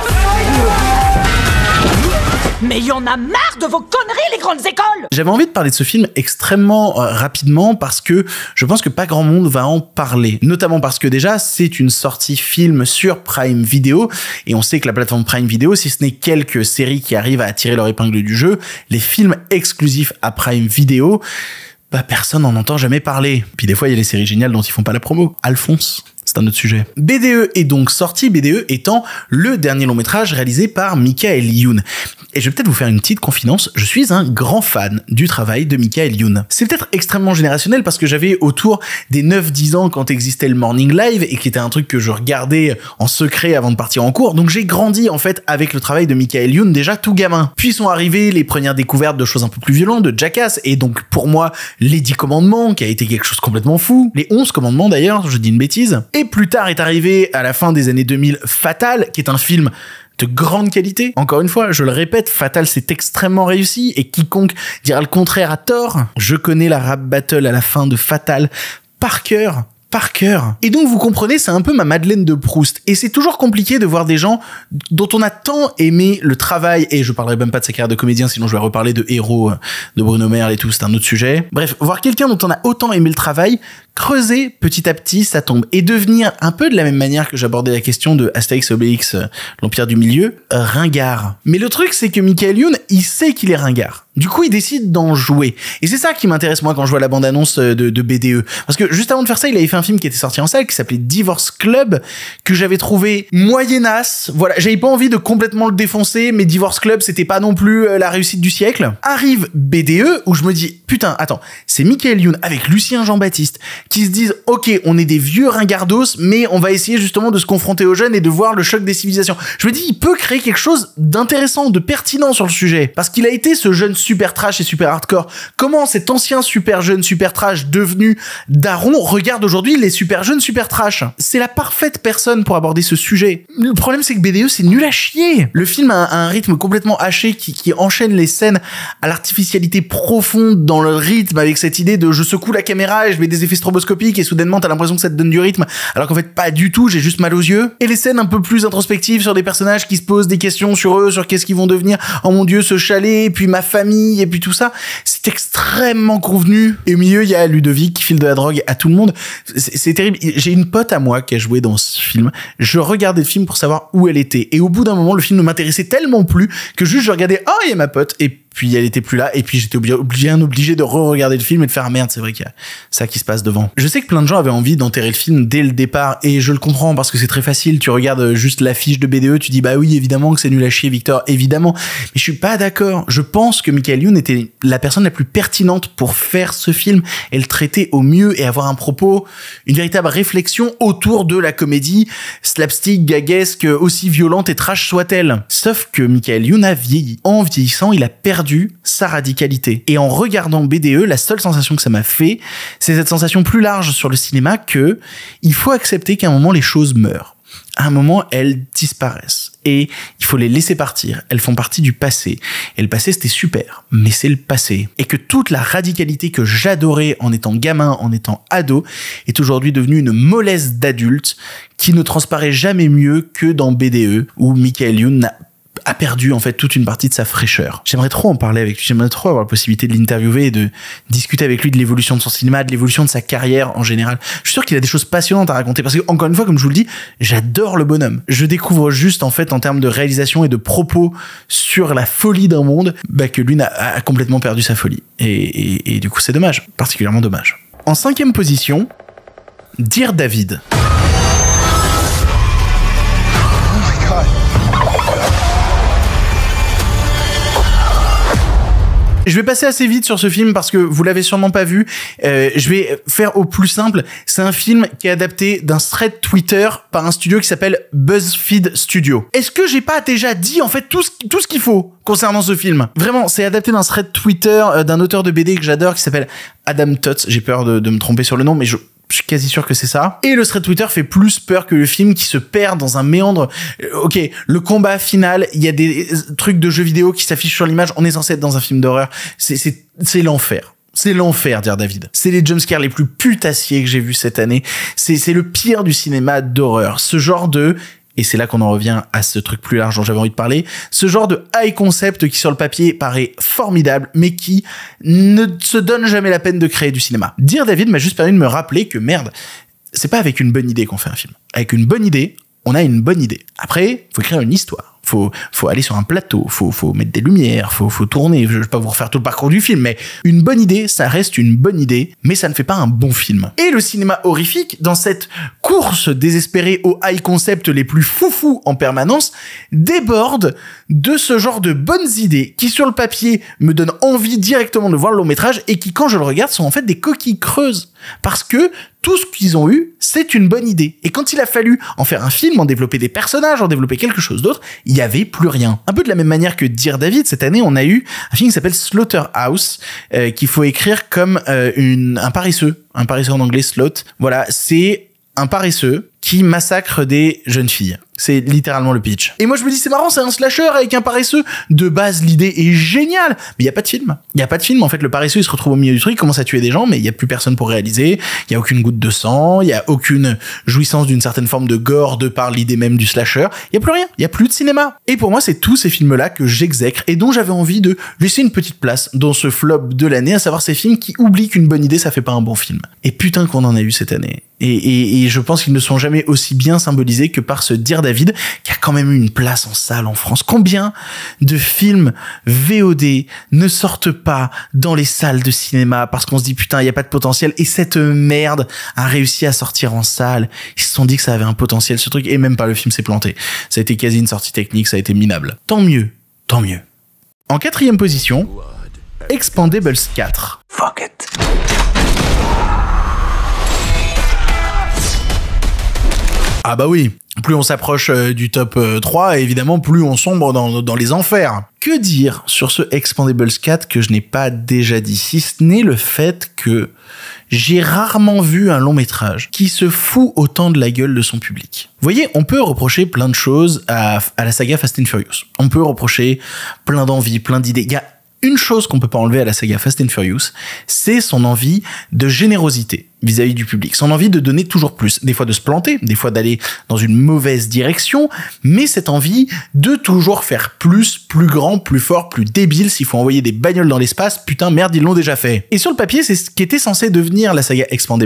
Speaker 1: Mais il y en a marre de vos conneries, les grandes écoles J'avais envie de parler de ce film extrêmement euh, rapidement parce que je pense que pas grand monde va en parler. Notamment parce que déjà, c'est une sortie film sur Prime Video et on sait que la plateforme Prime Video, si ce n'est quelques séries qui arrivent à attirer leur épingle du jeu, les films exclusifs à Prime Video, bah personne n'en entend jamais parler. Puis des fois, il y a les séries géniales dont ils font pas la promo. Alphonse c'est un autre sujet. BDE est donc sorti, BDE étant le dernier long métrage réalisé par Michael Youn. Et je vais peut-être vous faire une petite confidence, je suis un grand fan du travail de Michael Youn. C'est peut-être extrêmement générationnel parce que j'avais autour des 9-10 ans quand existait le Morning Live et qui était un truc que je regardais en secret avant de partir en cours, donc j'ai grandi en fait avec le travail de Michael Youn déjà tout gamin. Puis sont arrivées les premières découvertes de choses un peu plus violentes, de Jackass, et donc pour moi, les 10 commandements, qui a été quelque chose complètement fou, les 11 commandements d'ailleurs, je dis une bêtise, plus tard est arrivé, à la fin des années 2000, Fatal, qui est un film de grande qualité. Encore une fois, je le répète, Fatal c'est extrêmement réussi et quiconque dira le contraire a tort. Je connais la rap battle à la fin de Fatal par cœur par cœur. Et donc vous comprenez, c'est un peu ma Madeleine de Proust. Et c'est toujours compliqué de voir des gens dont on a tant aimé le travail, et je parlerai même pas de sa carrière de comédien, sinon je vais reparler de héros euh, de Bruno Merle et tout, c'est un autre sujet. Bref, voir quelqu'un dont on a autant aimé le travail, creuser petit à petit sa tombe, et devenir un peu de la même manière que j'abordais la question de Astérix Obélix, euh, l'Empire du Milieu, euh, ringard. Mais le truc, c'est que Michael Youn, il sait qu'il est ringard. Du coup, il décide d'en jouer. Et c'est ça qui m'intéresse, moi, quand je vois la bande-annonce euh, de, BDE. E. Parce que juste avant de faire ça, il avait fait un film qui était sorti en salle, qui s'appelait Divorce Club, que j'avais trouvé moyenasse. Voilà, j'avais pas envie de complètement le défoncer, mais Divorce Club, c'était pas non plus euh, la réussite du siècle. Arrive BDE, où je me dis, putain, attends, c'est Michael Youn avec Lucien Jean-Baptiste, qui se disent, ok, on est des vieux ringardos, mais on va essayer justement de se confronter aux jeunes et de voir le choc des civilisations. Je me dis, il peut créer quelque chose d'intéressant, de pertinent sur le sujet. Parce qu'il a été ce jeune super trash et super hardcore. Comment cet ancien super jeune super trash devenu daron regarde aujourd'hui les super jeunes super trash C'est la parfaite personne pour aborder ce sujet. Le problème c'est que BDE c'est nul à chier. Le film a un, rythme complètement haché qui, enchaîne les scènes à l'artificialité profonde dans le rythme avec cette idée de je secoue la caméra et je mets des effets stroboscopiques et soudainement t'as l'impression que ça te donne du rythme alors qu'en fait pas du tout, j'ai juste mal aux yeux. Et les scènes un peu plus introspectives sur des personnages qui se posent des questions sur eux, sur qu'est-ce qu'ils vont devenir. Oh mon dieu, ce chalet, puis ma famille et puis tout ça. C'est extrêmement convenu. Et au milieu, il y a Ludovic qui file de la drogue à tout le monde. C'est terrible. J'ai une pote à moi qui a joué dans ce film. Je regardais le film pour savoir où elle était. Et au bout d'un moment, le film ne m'intéressait tellement plus que juste je regardais, oh, il y a ma pote. Et puis elle était plus là, et puis j'étais bien obligé, de re-regarder le film et de faire ah, merde, c'est vrai qu'il y a ça qui se passe devant. Je sais que plein de gens avaient envie d'enterrer le film dès le départ, et je le comprends parce que c'est très facile. Tu regardes euh, juste l'affiche de BDE, tu dis bah oui, évidemment que c'est nul à chier, Victor, évidemment. Mais je suis pas d'accord. Je pense que Michael Youn était la personne la plus pertinente pour faire ce film et le traiter au mieux et avoir un propos, une véritable réflexion autour de la comédie slapstick, gaguesque, aussi violente et trash soit-elle. Sauf que Michael Youn a vieilli. En vieillissant, il a perdu sa radicalité. Et en regardant BDE, la seule sensation que ça m'a fait, c'est cette sensation plus large sur le cinéma que il faut accepter qu'à un moment les choses meurent. À un moment, elles disparaissent et il faut les laisser partir. Elles font partie du passé. Et le passé, c'était super, mais c'est le passé. Et que toute la radicalité que j'adorais en étant gamin, en étant ado, est aujourd'hui devenue une mollesse d'adulte qui ne transparaît jamais mieux que dans BDE, où Michael Youn n'a a perdu en fait toute une partie de sa fraîcheur. J'aimerais trop en parler avec lui, j'aimerais trop avoir la possibilité de l'interviewer et de discuter avec lui de l'évolution de son cinéma, de l'évolution de sa carrière en général. Je suis sûr qu'il a des choses passionnantes à raconter parce que encore une fois comme je vous le dis, j'adore le bonhomme. Je découvre juste en fait en termes de réalisation et de propos sur la folie d'un monde bah, que lui a, complètement perdu sa folie. Et, et du coup c'est dommage, particulièrement dommage. En cinquième position, Dire David. Je vais passer assez vite sur ce film parce que vous l'avez sûrement pas vu. Euh, je vais faire au plus simple. C'est un film qui est adapté d'un thread Twitter par un studio qui s'appelle BuzzFeed Studio. Est-ce que j'ai pas déjà dit en fait tout ce, qu'il faut concernant ce film Vraiment, c'est adapté d'un thread Twitter euh, d'un auteur de BD que j'adore qui s'appelle Adam Tots. J'ai peur de me tromper sur le nom, mais je je suis quasi sûr que c'est ça. Et le thread Twitter fait plus peur que le film qui se perd dans un méandre. Euh, ok, le combat final, il y a des euh, trucs de jeux vidéo qui s'affichent sur l'image. On est censé être dans un film d'horreur. C'est l'enfer. C'est l'enfer, dire David. C'est les jumpscares les plus putassiers que j'ai vus cette année. C'est le pire du cinéma d'horreur. Ce genre de et c'est là qu'on en revient à ce truc plus large dont j'avais envie de parler. Ce genre de high concept qui sur le papier paraît formidable, mais qui ne se donne jamais la peine de créer du cinéma. Dire David m'a juste permis de me rappeler que merde, c'est pas avec une bonne idée qu'on fait un film. Avec une bonne idée, on a une bonne idée. Après, faut créer une histoire faut, faut aller sur un plateau, faut, faut mettre des lumières, faut, faut tourner. Je vais pas vous refaire tout le parcours du film, mais une bonne idée, ça reste une bonne idée, mais ça ne fait pas un bon film. Et le cinéma horrifique, dans cette course désespérée aux high concepts les plus foufous en permanence, déborde de ce genre de bonnes idées qui, sur le papier, me donnent envie directement de voir le long métrage et qui, quand je le regarde, sont en fait des coquilles creuses. Parce que tout ce qu'ils ont eu, c'est une bonne idée. Et quand il a fallu en faire un film, en développer des personnages, en développer quelque chose d'autre, il n'y avait plus rien. Un peu de la même manière que dire David, cette année, on a eu un film qui s'appelle Slaughterhouse, euh, qu'il faut écrire comme euh, une, un paresseux. Un paresseux en anglais, slot. Voilà, c'est un paresseux qui massacre des jeunes filles. C'est littéralement le pitch. Et moi je me dis c'est marrant, c'est un slasher avec un paresseux. De base l'idée est géniale, mais il y a pas de film. Il y a pas de film. En fait le paresseux il se retrouve au milieu du truc, il commence à tuer des gens, mais il y a plus personne pour réaliser. Il y a aucune goutte de sang, il y a aucune jouissance d'une certaine forme de gore de par l'idée même du slasher. Il y a plus rien. Il y a plus de cinéma. Et pour moi c'est tous ces films là que j'exècre et dont j'avais envie de laisser une petite place dans ce flop de l'année, à savoir ces films qui oublient qu'une bonne idée ça fait pas un bon film. Et putain qu'on en a eu cette année. Et, je pense qu'ils ne sont jamais aussi bien symbolisés que par ce dire David, qui a quand même eu une place en salle en France. Combien de films VOD ne sortent pas dans les salles de cinéma parce qu'on se dit putain, il n'y a pas de potentiel et cette merde a réussi à sortir en salle. Ils se sont dit que ça avait un potentiel ce truc et même pas le film s'est planté. Ça a été quasi une sortie technique, ça a été minable. Tant mieux, tant mieux. En quatrième position, Expandables 4. Fuck Ah bah oui, plus on s'approche euh, du top 3, euh, évidemment, plus on sombre dans, les enfers. Que dire sur ce Expandables 4 que je n'ai pas déjà dit, si ce n'est le fait que j'ai rarement vu un long métrage qui se fout autant de la gueule de son public. Vous voyez, on peut reprocher plein de choses à, la saga Fast and Furious. On peut reprocher plein d'envies, plein d'idées. Il y a une chose qu'on peut pas enlever à la saga Fast and Furious, c'est son envie de générosité vis-à-vis du public, son envie de donner toujours plus, des fois de se planter, des fois d'aller dans une mauvaise direction, mais cette envie de toujours faire plus, plus grand, plus fort, plus débile, s'il faut envoyer des bagnoles dans l'espace, putain merde, ils l'ont déjà fait. Et sur le papier, c'est ce qui était censé devenir la saga Expandables.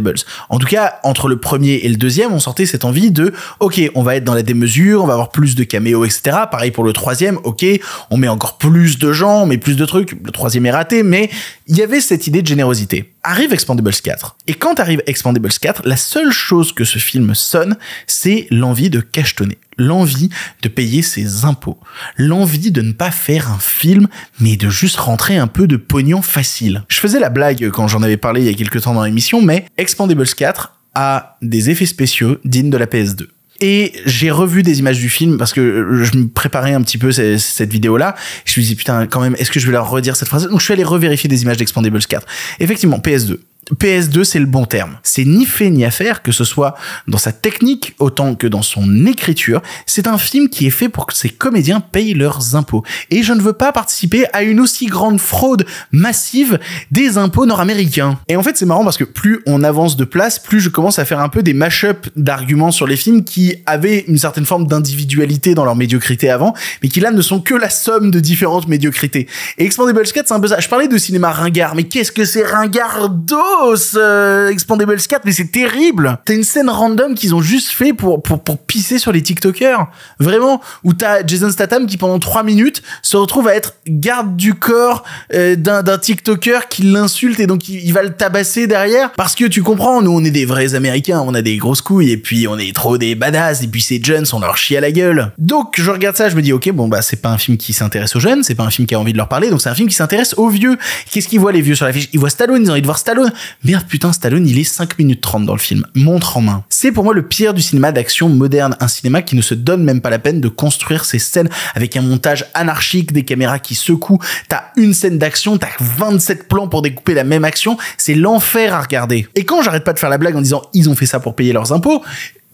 Speaker 1: En tout cas, entre le premier et le deuxième, on sortait cette envie de, ok, on va être dans la démesure, on va avoir plus de caméos, etc. Pareil pour le troisième, ok, on met encore plus de gens, on met plus de trucs, le troisième est raté, mais il y avait cette idée de générosité. Arrive Expandables 4, et quand Expandables 4, la seule chose que ce film sonne, c'est l'envie de cachetonner, l'envie de payer ses impôts, l'envie de ne pas faire un film, mais de juste rentrer un peu de pognon facile. Je faisais la blague quand j'en avais parlé il y a quelques temps dans l'émission, mais Expandables 4 a des effets spéciaux dignes de la PS2. Et j'ai revu des images du film parce que je me préparais un petit peu cette, vidéo-là. Je me suis dit, putain, quand même, est-ce que je vais leur redire cette phrase Donc je suis allé revérifier des images d'Expandables 4. Effectivement, PS2. PS2, c'est le bon terme. C'est ni fait ni à faire, que ce soit dans sa technique autant que dans son écriture. C'est un film qui est fait pour que ses comédiens payent leurs impôts. Et je ne veux pas participer à une aussi grande fraude massive des impôts nord-américains. Et en fait, c'est marrant parce que plus on avance de place, plus je commence à faire un peu des mash-up d'arguments sur les films qui avaient une certaine forme d'individualité dans leur médiocrité avant, mais qui là ne sont que la somme de différentes médiocrités. Et Expandables 4, c'est un peu ça. Je parlais de cinéma ringard, mais qu'est-ce que c'est d'eau euh, Expandable Scat mais c'est terrible. T'as une scène random qu'ils ont juste fait pour, pour, pisser sur les TikTokers. Vraiment, où t'as Jason Statham qui pendant 3 minutes se retrouve à être garde du corps euh, d'un, TikToker qui l'insulte et donc il, va le tabasser derrière. Parce que tu comprends, nous on est des vrais Américains, on a des grosses couilles et puis on est trop des badass et puis ces jeunes sont leur chie à la gueule. Donc je regarde ça, je me dis ok bon bah c'est pas un film qui s'intéresse aux jeunes, c'est pas un film qui a envie de leur parler, donc c'est un film qui s'intéresse aux vieux. Qu'est-ce qu'ils voient les vieux sur la fiche Ils voient Stallone, ils ont envie de voir Stallone merde putain, Stallone, il est 5 minutes 30 dans le film, montre en main. C'est pour moi le pire du cinéma d'action moderne, un cinéma qui ne se donne même pas la peine de construire ses scènes avec un montage anarchique, des caméras qui secouent, t'as une scène d'action, t'as 27 plans pour découper la même action, c'est l'enfer à regarder. Et quand j'arrête pas de faire la blague en disant ils ont fait ça pour payer leurs impôts,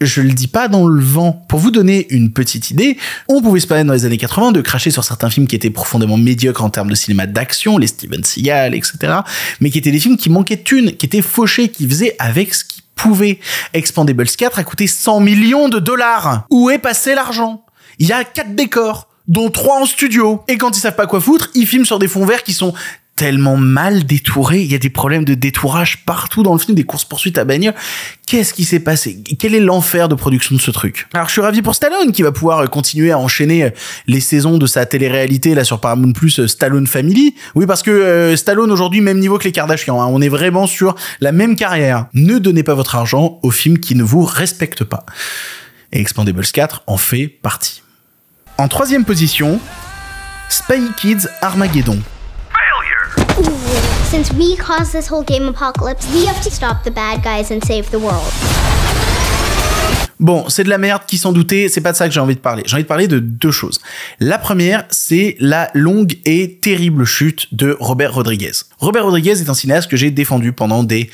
Speaker 1: je le dis pas dans le vent. Pour vous donner une petite idée, on pouvait se permettre dans les années 80 de cracher sur certains films qui étaient profondément médiocres en termes de cinéma d'action, les Steven Seagal, etc. Mais qui étaient des films qui manquaient de thunes, qui étaient fauchés, qui faisaient avec ce qu'ils pouvaient. Expendables 4 a coûté 100 millions de dollars. Où est passé l'argent? Il y a quatre décors dont trois en studio. Et quand ils savent pas quoi foutre, ils filment sur des fonds verts qui sont tellement mal détouré. Il y a des problèmes de détourage partout dans le film, des courses-poursuites à bagnole. Qu'est-ce qui s'est passé Quel est l'enfer de production de ce truc Alors, je suis ravi pour Stallone qui va pouvoir euh, continuer à enchaîner euh, les saisons de sa télé-réalité là sur Paramount Plus, euh, Stallone Family. Oui, parce que Stallone aujourd'hui même niveau que les Kardashians. Hein. on est vraiment sur la même carrière. Ne donnez pas votre argent aux films qui ne vous respectent pas. Et Expendables 4 en fait partie. En troisième position, Spy Kids Armageddon. Since we caused this whole game apocalypse, we have to stop the bad guys and save the world. Bon, c'est de la merde qui s'en doutait, c'est pas de ça que j'ai envie de parler. J'ai envie de parler de deux choses. La première, c'est la longue et terrible chute de Robert Rodriguez. Robert Rodriguez est un cinéaste que j'ai défendu pendant des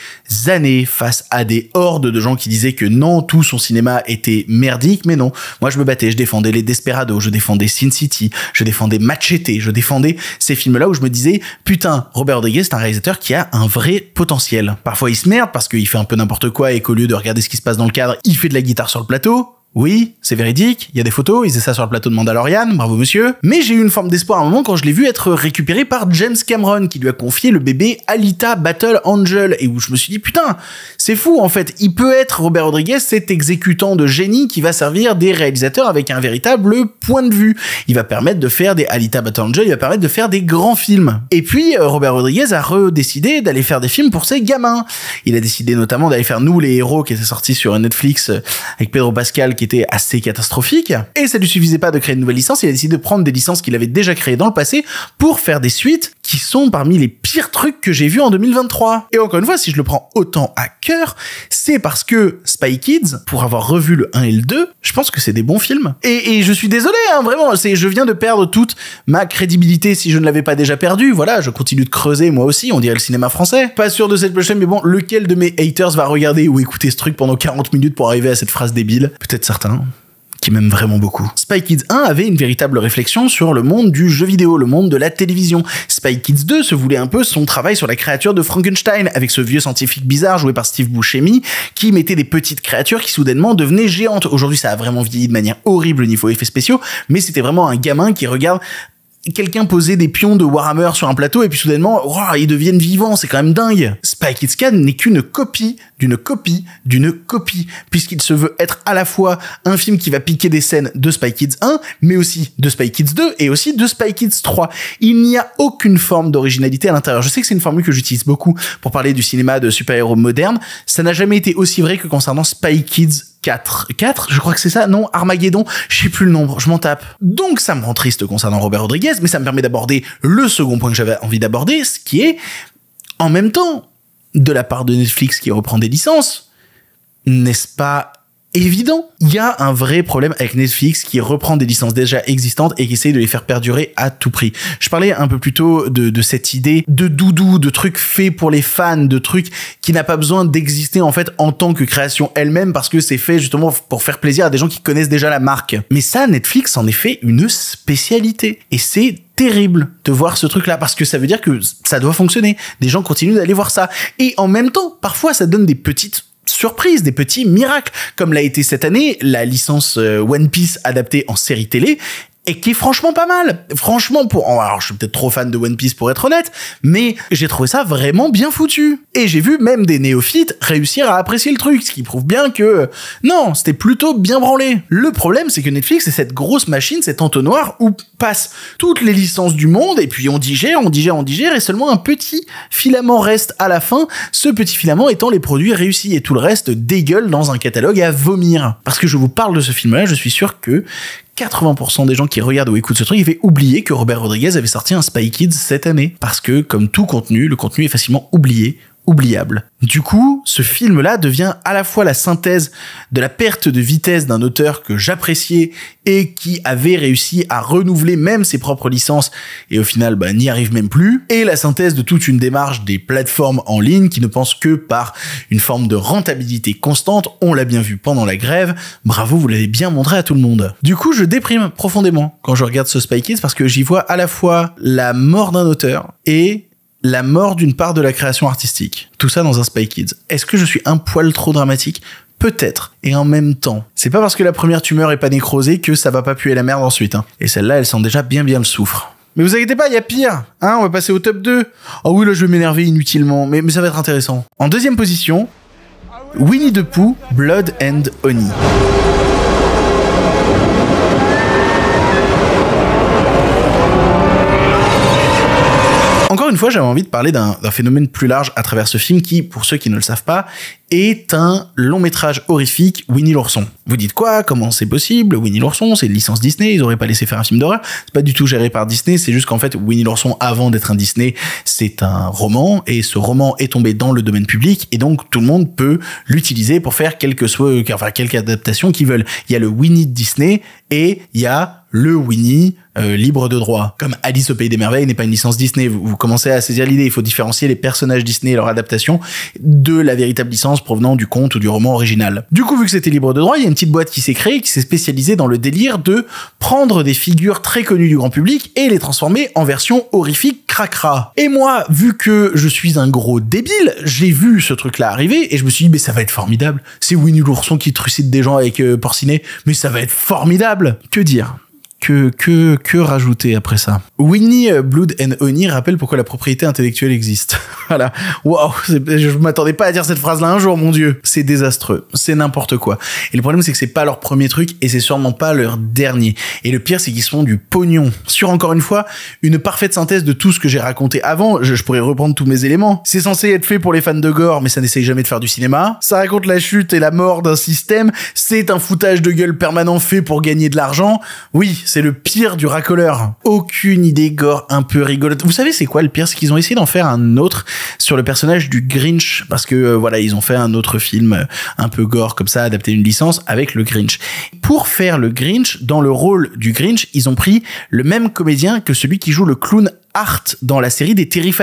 Speaker 1: années face à des hordes de gens qui disaient que non, tout son cinéma était merdique, mais non. Moi, je me battais, je défendais Les Desperados, je défendais Sin City, je défendais Machete, je défendais ces films-là où je me disais, putain, Robert Rodriguez, est un réalisateur qui a un vrai potentiel. Parfois, il se merde parce qu'il fait un peu n'importe quoi et qu'au lieu de regarder ce qui se passe dans le cadre, il fait de la guitare sur le plateau, oui, c'est véridique, il y a des photos, ils est ça sur le plateau de Mandalorian, bravo monsieur. Mais j'ai eu une forme d'espoir à un moment quand je l'ai vu être récupéré par James Cameron, qui lui a confié le bébé Alita Battle Angel, et où je me suis dit, putain, c'est fou en fait, il peut être Robert Rodriguez, cet exécutant de génie qui va servir des réalisateurs avec un véritable point de vue. Il va permettre de faire des Alita Battle Angel, il va permettre de faire des grands films. Et puis, euh, Robert Rodriguez a redécidé d'aller faire des films pour ses gamins. Il a décidé notamment d'aller faire Nous les héros, qui est sorti sur Netflix euh, avec Pedro Pascal, qui était assez catastrophique. Et ça lui suffisait pas de créer une nouvelle licence, il a décidé de prendre des licences qu'il avait déjà créées dans le passé pour faire des suites qui sont parmi les pires trucs que j'ai vus en 2023. Et encore une fois, si je le prends autant à cœur, c'est parce que Spy Kids, pour avoir revu le 1 et le 2, je pense que c'est des bons films. Et, je suis désolé, hein, vraiment, c'est, je viens de perdre toute ma crédibilité si je ne l'avais pas déjà perdue. Voilà, je continue de creuser moi aussi, on dirait le cinéma français. Pas sûr de cette prochaine, mais bon, lequel de mes haters va regarder ou écouter ce truc pendant 40 minutes pour arriver à cette phrase débile Peut-être ça qui m'aime vraiment beaucoup. Spy Kids 1 avait une véritable réflexion sur le monde du jeu vidéo, le monde de la télévision. Spy Kids 2 se voulait un peu son travail sur la créature de Frankenstein, avec ce vieux scientifique bizarre joué par Steve Buscemi, qui mettait des petites créatures qui soudainement devenaient géantes. Aujourd'hui, ça a vraiment vieilli de manière horrible au niveau effets spéciaux, mais c'était vraiment un gamin qui regarde quelqu'un posait des pions de Warhammer sur un plateau et puis soudainement, ils deviennent vivants, c'est quand même dingue. Spy Kids Can n'est qu'une copie d'une copie d'une copie, puisqu'il se veut être à la fois un film qui va piquer des scènes de Spy Kids 1, mais aussi de Spy Kids 2 et aussi de Spy Kids 3. Il n'y a aucune forme d'originalité à l'intérieur. Je sais que c'est une formule que j'utilise beaucoup pour parler du cinéma de super-héros moderne. Ça n'a jamais été aussi vrai que concernant Spy Kids 4. 4, je crois que c'est ça, non Armageddon, je sais plus le nombre, je m'en tape. Donc ça me rend triste concernant Robert Rodriguez, mais ça me permet d'aborder le second point que j'avais envie d'aborder, ce qui est, en même temps, de la part de Netflix qui reprend des licences, n'est-ce pas évident. Il y a un vrai problème avec Netflix qui reprend des licences déjà existantes et qui essaye de les faire perdurer à tout prix. Je parlais un peu plus tôt de, cette idée de doudou, de trucs fait pour les fans, de trucs qui n'a pas besoin d'exister en fait en tant que création elle-même parce que c'est fait justement pour faire plaisir à des gens qui connaissent déjà la marque. Mais ça, Netflix en effet, une spécialité. Et c'est terrible de voir ce truc-là parce que ça veut dire que ça doit fonctionner. Des gens continuent d'aller voir ça. Et en même temps, parfois, ça donne des petites surprise, des petits miracles, comme l'a été cette année la licence euh, One Piece adaptée en série télé et qui est franchement pas mal. Franchement, pour oh, alors je suis peut-être trop fan de One Piece pour être honnête, mais j'ai trouvé ça vraiment bien foutu. Et j'ai vu même des néophytes réussir à apprécier le truc, ce qui prouve bien que euh, non, c'était plutôt bien branlé. Le problème, c'est que Netflix est cette grosse machine, cet entonnoir où passent toutes les licences du monde et puis on digère, on digère, on digère et seulement un petit filament reste à la fin. Ce petit filament étant les produits réussis et tout le reste dégueule dans un catalogue à vomir. Parce que je vous parle de ce film-là, je suis sûr que 80% des gens qui regardent ou écoutent ce truc avaient oublié que Robert Rodriguez avait sorti un Spy Kids cette année. Parce que, comme tout contenu, le contenu est facilement oublié oubliable. Du coup, ce film-là devient à la fois la synthèse de la perte de vitesse d'un auteur que j'appréciais et qui avait réussi à renouveler même ses propres licences et au final bah, n'y arrive même plus, et la synthèse de toute une démarche des plateformes en ligne qui ne pensent que par une forme de rentabilité constante, on l'a bien vu pendant la grève, bravo vous l'avez bien montré à tout le monde. Du coup je déprime profondément quand je regarde ce spike parce que j'y vois à la fois la mort d'un auteur et la mort d'une part de la création artistique. Tout ça dans un Spy Kids. Est-ce que je suis un poil trop dramatique Peut-être. Et en même temps, c'est pas parce que la première tumeur est pas nécrosée que ça va pas puer la merde ensuite. Hein. Et celle-là, elle sent déjà bien bien le soufre. Mais vous inquiétez pas, il y a pire. Hein, on va passer au top 2. Oh oui, là, je vais m'énerver inutilement, mais, mais ça va être intéressant. En deuxième position, Winnie the Pooh, Blood and Honey. une fois, j'avais envie de parler d'un phénomène plus large à travers ce film qui, pour ceux qui ne le savent pas, est un long métrage horrifique Winnie l'ourson. Vous dites quoi Comment c'est possible Winnie l'ourson, c'est une licence Disney, ils n'auraient pas laissé faire un film d'horreur. C'est pas du tout géré par Disney, c'est juste qu'en fait Winnie l'ourson avant d'être un Disney, c'est un roman et ce roman est tombé dans le domaine public et donc tout le monde peut l'utiliser pour faire quelque soit enfin quelque adaptation qu'ils veulent. Il y a le Winnie Disney et il y a le Winnie euh, libre de droit, comme Alice au pays des merveilles n'est pas une licence Disney. Vous, commencez à saisir l'idée. Il faut différencier les personnages Disney et leur adaptation de la véritable licence provenant du conte ou du roman original. Du coup, vu que c'était libre de droit, il y a une petite boîte qui s'est créée, qui s'est spécialisée dans le délire de prendre des figures très connues du grand public et les transformer en version horrifique cracra. Et moi, vu que je suis un gros débile, j'ai vu ce truc-là arriver et je me suis dit, mais ça va être formidable. C'est Winnie l'ourson qui trucide des gens avec euh, Porcinet, mais ça va être formidable. Que dire que, que, que rajouter après ça Winnie euh, Blood and Honey rappelle pourquoi la propriété intellectuelle existe. voilà. Waouh, je m'attendais pas à dire cette phrase-là un jour, mon dieu. C'est désastreux. C'est n'importe quoi. Et le problème, c'est que c'est pas leur premier truc et c'est sûrement pas leur dernier. Et le pire, c'est qu'ils se font du pognon. Sur encore une fois, une parfaite synthèse de tout ce que j'ai raconté avant. Je, je, pourrais reprendre tous mes éléments. C'est censé être fait pour les fans de gore, mais ça n'essaye jamais de faire du cinéma. Ça raconte la chute et la mort d'un système. C'est un foutage de gueule permanent fait pour gagner de l'argent. Oui, c'est le pire du racoleur. Aucune idée gore un peu rigolote. Vous savez c'est quoi le pire C'est qu'ils ont essayé d'en faire un autre sur le personnage du Grinch parce que euh, voilà, ils ont fait un autre film euh, un peu gore comme ça, adapté une licence avec le Grinch. Pour faire le Grinch, dans le rôle du Grinch, ils ont pris le même comédien que celui qui joue le clown art dans la série des Terrifier.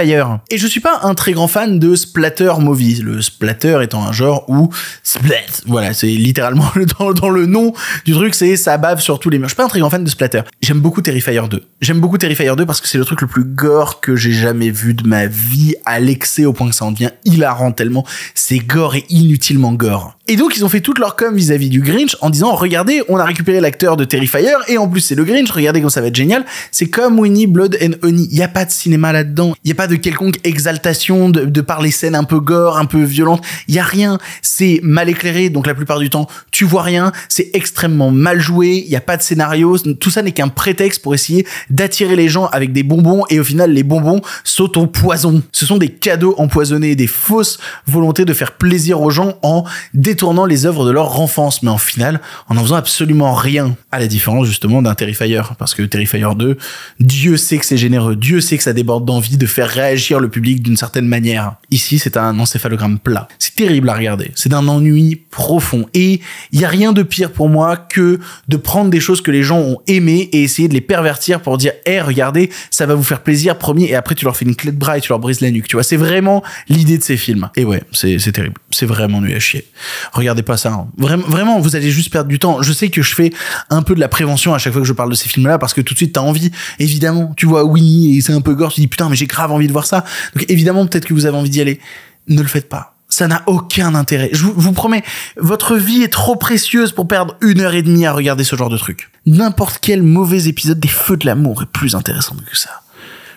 Speaker 1: Et je suis pas un très grand fan de splatter movie, le splatter étant un genre où splat, voilà, c'est littéralement dans, dans, le nom du truc, c'est ça bave sur tous les murs. Je suis pas un très grand fan de splatter. J'aime beaucoup Terrifier 2. J'aime beaucoup Terrifier 2 parce que c'est le truc le plus gore que j'ai jamais vu de ma vie à l'excès au point que ça en devient hilarant tellement c'est gore et inutilement gore. Et donc, ils ont fait toute leur com vis-à-vis du Grinch en disant, regardez, on a récupéré l'acteur de Terrifier et en plus c'est le Grinch, regardez comme ça va être génial. C'est comme Winnie, Blood and Honey. Il n'y a pas de cinéma là-dedans. Il n'y a pas de quelconque exaltation de, de, par les scènes un peu gore, un peu violentes. Il n'y a rien. C'est mal éclairé, donc la plupart du temps, tu vois rien. C'est extrêmement mal joué. Il n'y a pas de scénario. Tout ça n'est qu'un prétexte pour essayer d'attirer les gens avec des bonbons et au final, les bonbons sautent au poison. Ce sont des cadeaux empoisonnés, des fausses volontés de faire plaisir aux gens en détruisant tournant les œuvres de leur enfance, mais en final, en n'en faisant absolument rien, à la différence justement d'un Terrifier, parce que Terrifier 2, Dieu sait que c'est généreux, Dieu sait que ça déborde d'envie de faire réagir le public d'une certaine manière. Ici, c'est un encéphalogramme plat. C'est terrible à regarder, c'est d'un ennui profond, et il n'y a rien de pire pour moi que de prendre des choses que les gens ont aimées et essayer de les pervertir pour dire, Eh, regardez, ça va vous faire plaisir, promis, et après tu leur fais une clé de bras et tu leur brises la nuque, tu vois, c'est vraiment l'idée de ces films. Et ouais, c'est terrible c'est vraiment nul à chier. Regardez pas ça. Hein. Vraiment, vraiment, vous allez juste perdre du temps. Je sais que je fais un peu de la prévention à chaque fois que je parle de ces films-là parce que tout de suite t'as envie. Évidemment, tu vois oui, et c'est un peu gore, tu dis putain mais j'ai grave envie de voir ça. Donc évidemment peut-être que vous avez envie d'y aller. Ne le faites pas. Ça n'a aucun intérêt. Je vous, vous, promets, votre vie est trop précieuse pour perdre une heure et demie à regarder ce genre de truc. N'importe quel mauvais épisode des Feux de l'amour est plus intéressant que ça.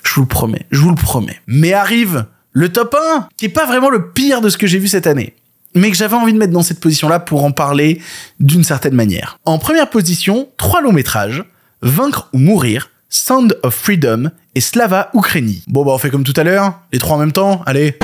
Speaker 1: Je vous le promets, je vous le promets. Mais arrive le top 1, qui est pas vraiment le pire de ce que j'ai vu cette année, mais que j'avais envie de mettre dans cette position-là pour en parler d'une certaine manière. En première position, trois longs métrages, Vaincre ou mourir, Sound of Freedom et Slava Ukraini. Bon bah on fait comme tout à l'heure, les trois en même temps, allez.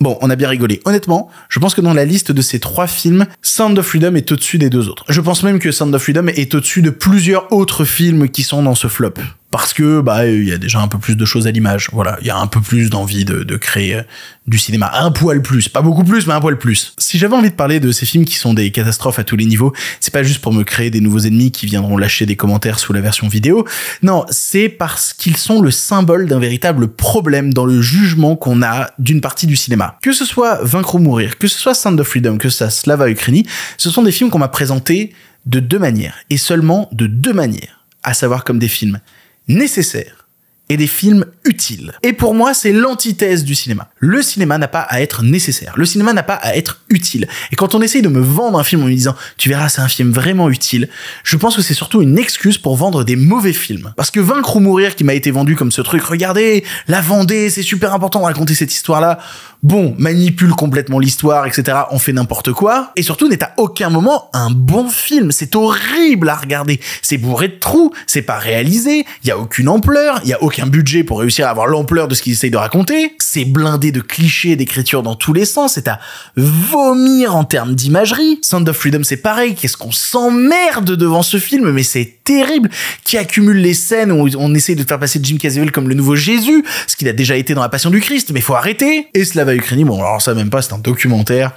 Speaker 1: Bon, on a bien rigolé. Honnêtement, je pense que dans la liste de ces trois films, Sound of Freedom est au-dessus des deux autres. Je pense même que Sound of Freedom est au-dessus de plusieurs autres films qui sont dans ce flop parce que bah il y a déjà un peu plus de choses à l'image. Voilà, il y a un peu plus d'envie de, de, créer euh, du cinéma, un poil plus, pas beaucoup plus, mais un poil plus. Si j'avais envie de parler de ces films qui sont des catastrophes à tous les niveaux, c'est pas juste pour me créer des nouveaux ennemis qui viendront lâcher des commentaires sous la version vidéo. Non, c'est parce qu'ils sont le symbole d'un véritable problème dans le jugement qu'on a d'une partie du cinéma. Que ce soit Vaincre ou mourir, que ce soit Sound of Freedom, que ce soit Slava Ukraini, ce sont des films qu'on m'a présentés de deux manières, et seulement de deux manières, à savoir comme des films nécessaire et des films utiles. Et pour moi, c'est l'antithèse du cinéma. Le cinéma n'a pas à être nécessaire. Le cinéma n'a pas à être utile. Et quand on essaye de me vendre un film en me disant, tu verras, c'est un film vraiment utile, je pense que c'est surtout une excuse pour vendre des mauvais films. Parce que Vaincre ou Mourir qui m'a été vendu comme ce truc, regardez, la Vendée, c'est super important de raconter cette histoire-là. Bon, manipule complètement l'histoire, etc. On fait n'importe quoi. Et surtout, n'est à aucun moment un bon film. C'est horrible à regarder. C'est bourré de trous. C'est pas réalisé. Il y a aucune ampleur. Il y a aucune Qu'un budget pour réussir à avoir l'ampleur de ce qu'ils essayent de raconter. C'est blindé de clichés, d'écriture dans tous les sens. C'est à vomir en termes d'imagerie. Sound of Freedom, c'est pareil. Qu'est-ce qu'on s'emmerde devant ce film, mais c'est terrible. Qui accumule les scènes où on essaye de faire passer Jim Caviezel comme le nouveau Jésus, ce qu'il a déjà été dans La Passion du Christ, mais faut arrêter. Et Slava Ukraini, bon, alors ça même pas, c'est un documentaire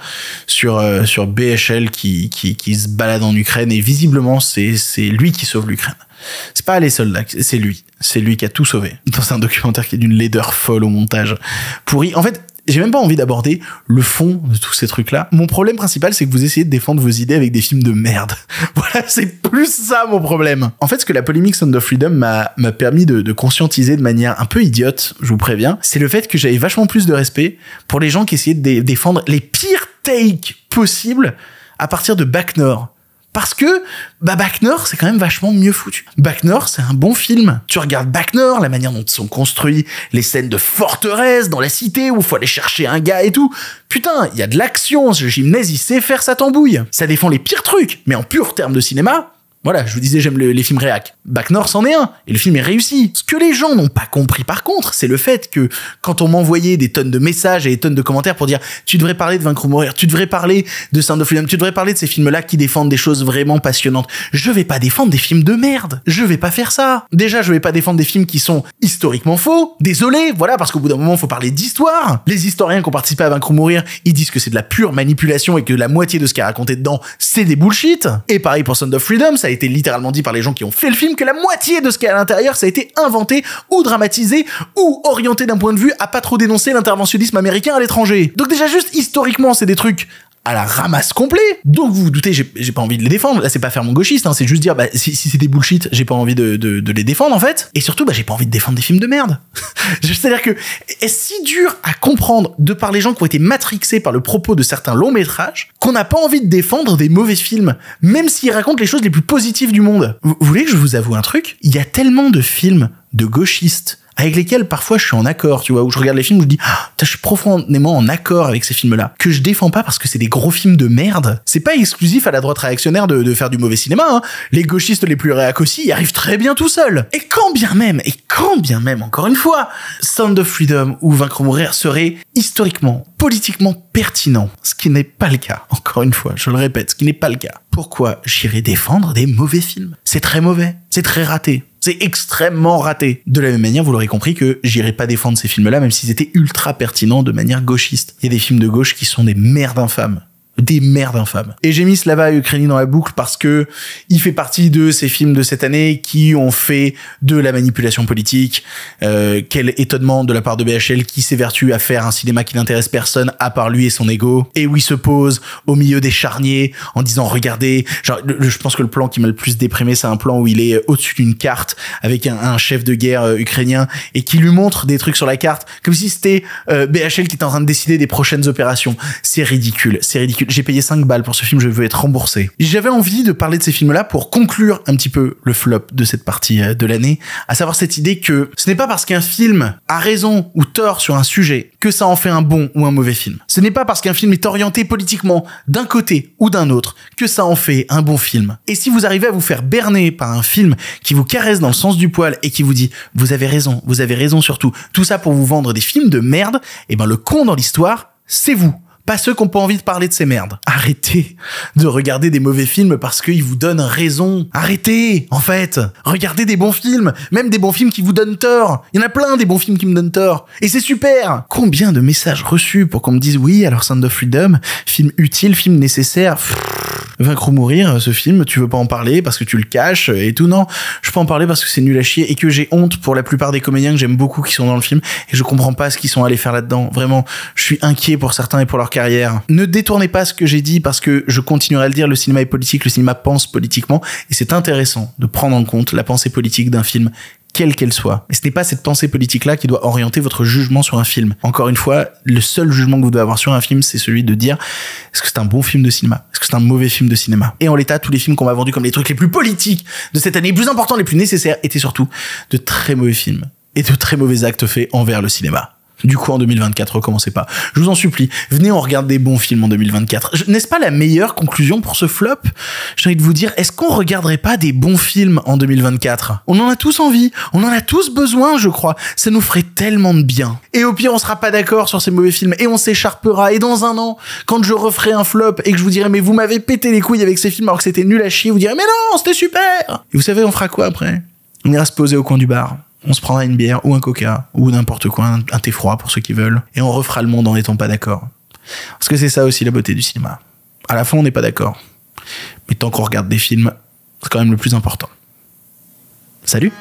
Speaker 1: sur, euh, sur BHL qui, qui, qui se balade en Ukraine et visiblement c'est, c'est lui qui sauve l'Ukraine. C'est pas les soldats, c'est lui c'est lui qui a tout sauvé dans un documentaire qui est d'une laideur folle au montage pourri. En fait, j'ai même pas envie d'aborder le fond de tous ces trucs-là. Mon problème principal, c'est que vous essayez de défendre vos idées avec des films de merde. voilà, c'est plus ça mon problème. En fait, ce que la polémique Sound of Freedom m'a permis de, conscientiser de manière un peu idiote, je vous préviens, c'est le fait que j'avais vachement plus de respect pour les gens qui essayaient de défendre les pires takes possibles à partir de Backnor. Parce que bah c'est quand même vachement mieux foutu. Backnor, c'est un bon film. Tu regardes Backnor, la manière dont sont construits les scènes de forteresse dans la cité où faut aller chercher un gars et tout. Putain, il y a de l'action, ce gymnase, il sait faire sa tambouille. Ça défend les pires trucs, mais en pur terme de cinéma, voilà, je vous disais, j'aime les films réac. Back North en est un, et le film est réussi. Ce que les gens n'ont pas compris par contre, c'est le fait que quand on m'envoyait des tonnes de messages et des tonnes de commentaires pour dire tu devrais parler de Vaincre ou Mourir, tu devrais parler de Sound of Freedom, tu devrais parler de ces films-là qui défendent des choses vraiment passionnantes. Je vais pas défendre des films de merde. Je vais pas faire ça. Déjà, je vais pas défendre des films qui sont historiquement faux. Désolé, voilà, parce qu'au bout d'un moment, faut parler d'histoire. Les historiens qui ont participé à Vaincre ou Mourir, ils disent que c'est de la pure manipulation et que la moitié de ce qu'il a raconté dedans, c'est des bullshit. Et pareil pour Sound of Freedom, ça a été littéralement dit par les gens qui ont fait le film, que la moitié de ce qu'il y a à l'intérieur, ça a été inventé ou dramatisé ou orienté d'un point de vue à pas trop dénoncer l'interventionnisme américain à l'étranger. Donc déjà juste historiquement, c'est des trucs à la ramasse complet. Donc vous vous doutez, j'ai pas envie de les défendre. Là, c'est pas faire mon gauchiste, hein, c'est juste dire bah, si, c'est des bullshit, j'ai pas envie de, les défendre en fait. Et surtout, bah, j'ai pas envie de défendre des films de merde. C'est-à-dire que est si dur à comprendre de par les gens qui ont été matrixés par le propos de certains longs métrages qu'on n'a pas envie de défendre des mauvais films, même s'ils racontent les choses les plus positives du monde. Vous, vous voulez que je vous avoue un truc Il y a tellement de films de gauchistes avec lesquels parfois je suis en accord, tu vois, où je regarde les films où je dis, ah, je suis profondément en accord avec ces films-là, que je défends pas parce que c'est des gros films de merde. C'est pas exclusif à la droite réactionnaire de, faire du mauvais cinéma. Hein. Les gauchistes les plus réac aussi y arrivent très bien tout seuls. Et quand bien même, et quand bien même, encore une fois, Sound of Freedom ou Vaincre mourir serait historiquement, politiquement pertinent, ce qui n'est pas le cas. Encore une fois, je le répète, ce qui n'est pas le cas. Pourquoi j'irais défendre des mauvais films C'est très mauvais. C'est très raté. C'est extrêmement raté. De la même manière, vous l'aurez compris que j'irai pas défendre ces films-là, même s'ils étaient ultra pertinents de manière gauchiste. Il y a des films de gauche qui sont des merdes infâmes des merdes infâmes. Et j'ai mis Slava Ukraini dans la boucle parce que il fait partie de ces films de cette année qui ont fait de la manipulation politique. Euh, quel étonnement de la part de BHL qui s'évertue à faire un cinéma qui n'intéresse personne à part lui et son ego. Et où il se pose au milieu des charniers en disant regardez, genre, je pense que le plan qui m'a le plus déprimé c'est un plan où il est euh, au-dessus d'une carte avec un, chef de guerre euh, ukrainien et qui lui montre des trucs sur la carte comme si c'était BHL qui était en train de décider des prochaines opérations. C'est ridicule, c'est ridicule j'ai payé 5 balles pour ce film, je veux être remboursé. J'avais envie de parler de ces films-là pour conclure un petit peu le flop de cette partie euh, de l'année, à savoir cette idée que ce n'est pas parce qu'un film a raison ou tort sur un sujet que ça en fait un bon ou un mauvais film. Ce n'est pas parce qu'un film est orienté politiquement d'un côté ou d'un autre que ça en fait un bon film. Et si vous arrivez à vous faire berner par un film qui vous caresse dans le sens du poil et qui vous dit vous avez raison, vous avez raison surtout, tout ça pour vous vendre des films de merde, eh ben le con dans l'histoire, c'est vous pas ceux qui n'ont pas envie de parler de ces merdes. Arrêtez de regarder des mauvais films parce qu'ils vous donnent raison. Arrêtez, en fait. Regardez des bons films, même des bons films qui vous donnent tort. Il y en a plein des bons films qui me donnent tort. Et c'est super. Combien de messages reçus pour qu'on me dise oui, alors Sound of Freedom, film utile, film nécessaire. Pfff. Vaincre ou mourir, ce film, tu veux pas en parler parce que tu le caches et tout. Non, je peux en parler parce que c'est nul à chier et que j'ai honte pour la plupart des comédiens que j'aime beaucoup qui sont dans le film et je comprends pas ce qu'ils sont allés faire là-dedans. Vraiment, je suis inquiet pour certains et pour leur cas ne détournez pas ce que j'ai dit parce que je continuerai à le dire, le cinéma est politique, le cinéma pense politiquement et c'est intéressant de prendre en compte la pensée politique d'un film quelle qu'elle soit. Et ce n'est pas cette pensée politique-là qui doit orienter votre jugement sur un film. Encore une fois, le seul jugement que vous devez avoir sur un film, c'est celui de dire est-ce que c'est un bon film de cinéma Est-ce que c'est un mauvais film de cinéma Et en l'état, tous les films qu'on m'a vendus comme les trucs les plus politiques de cette année, les plus importants, les plus nécessaires, étaient surtout de très mauvais films et de très mauvais actes faits envers le cinéma du coup en 2024, recommencez pas. Je vous en supplie, venez on regarde des bons films en 2024. N'est-ce pas la meilleure conclusion pour ce flop J'ai envie de vous dire, est-ce qu'on regarderait pas des bons films en 2024 On en a tous envie, on en a tous besoin, je crois. Ça nous ferait tellement de bien. Et au pire, on sera pas d'accord sur ces mauvais films et on s'écharpera. Et dans un an, quand je referai un flop et que je vous dirai mais vous m'avez pété les couilles avec ces films alors que c'était nul à chier, vous direz mais non, c'était super. Et vous savez, on fera quoi après On ira se poser au coin du bar on se prendra une bière ou un coca ou n'importe quoi, un, thé froid pour ceux qui veulent, et on refera le monde en n'étant pas d'accord. Parce que c'est ça aussi la beauté du cinéma. À la fin, on n'est pas d'accord. Mais tant qu'on regarde des films, c'est quand même le plus important. Salut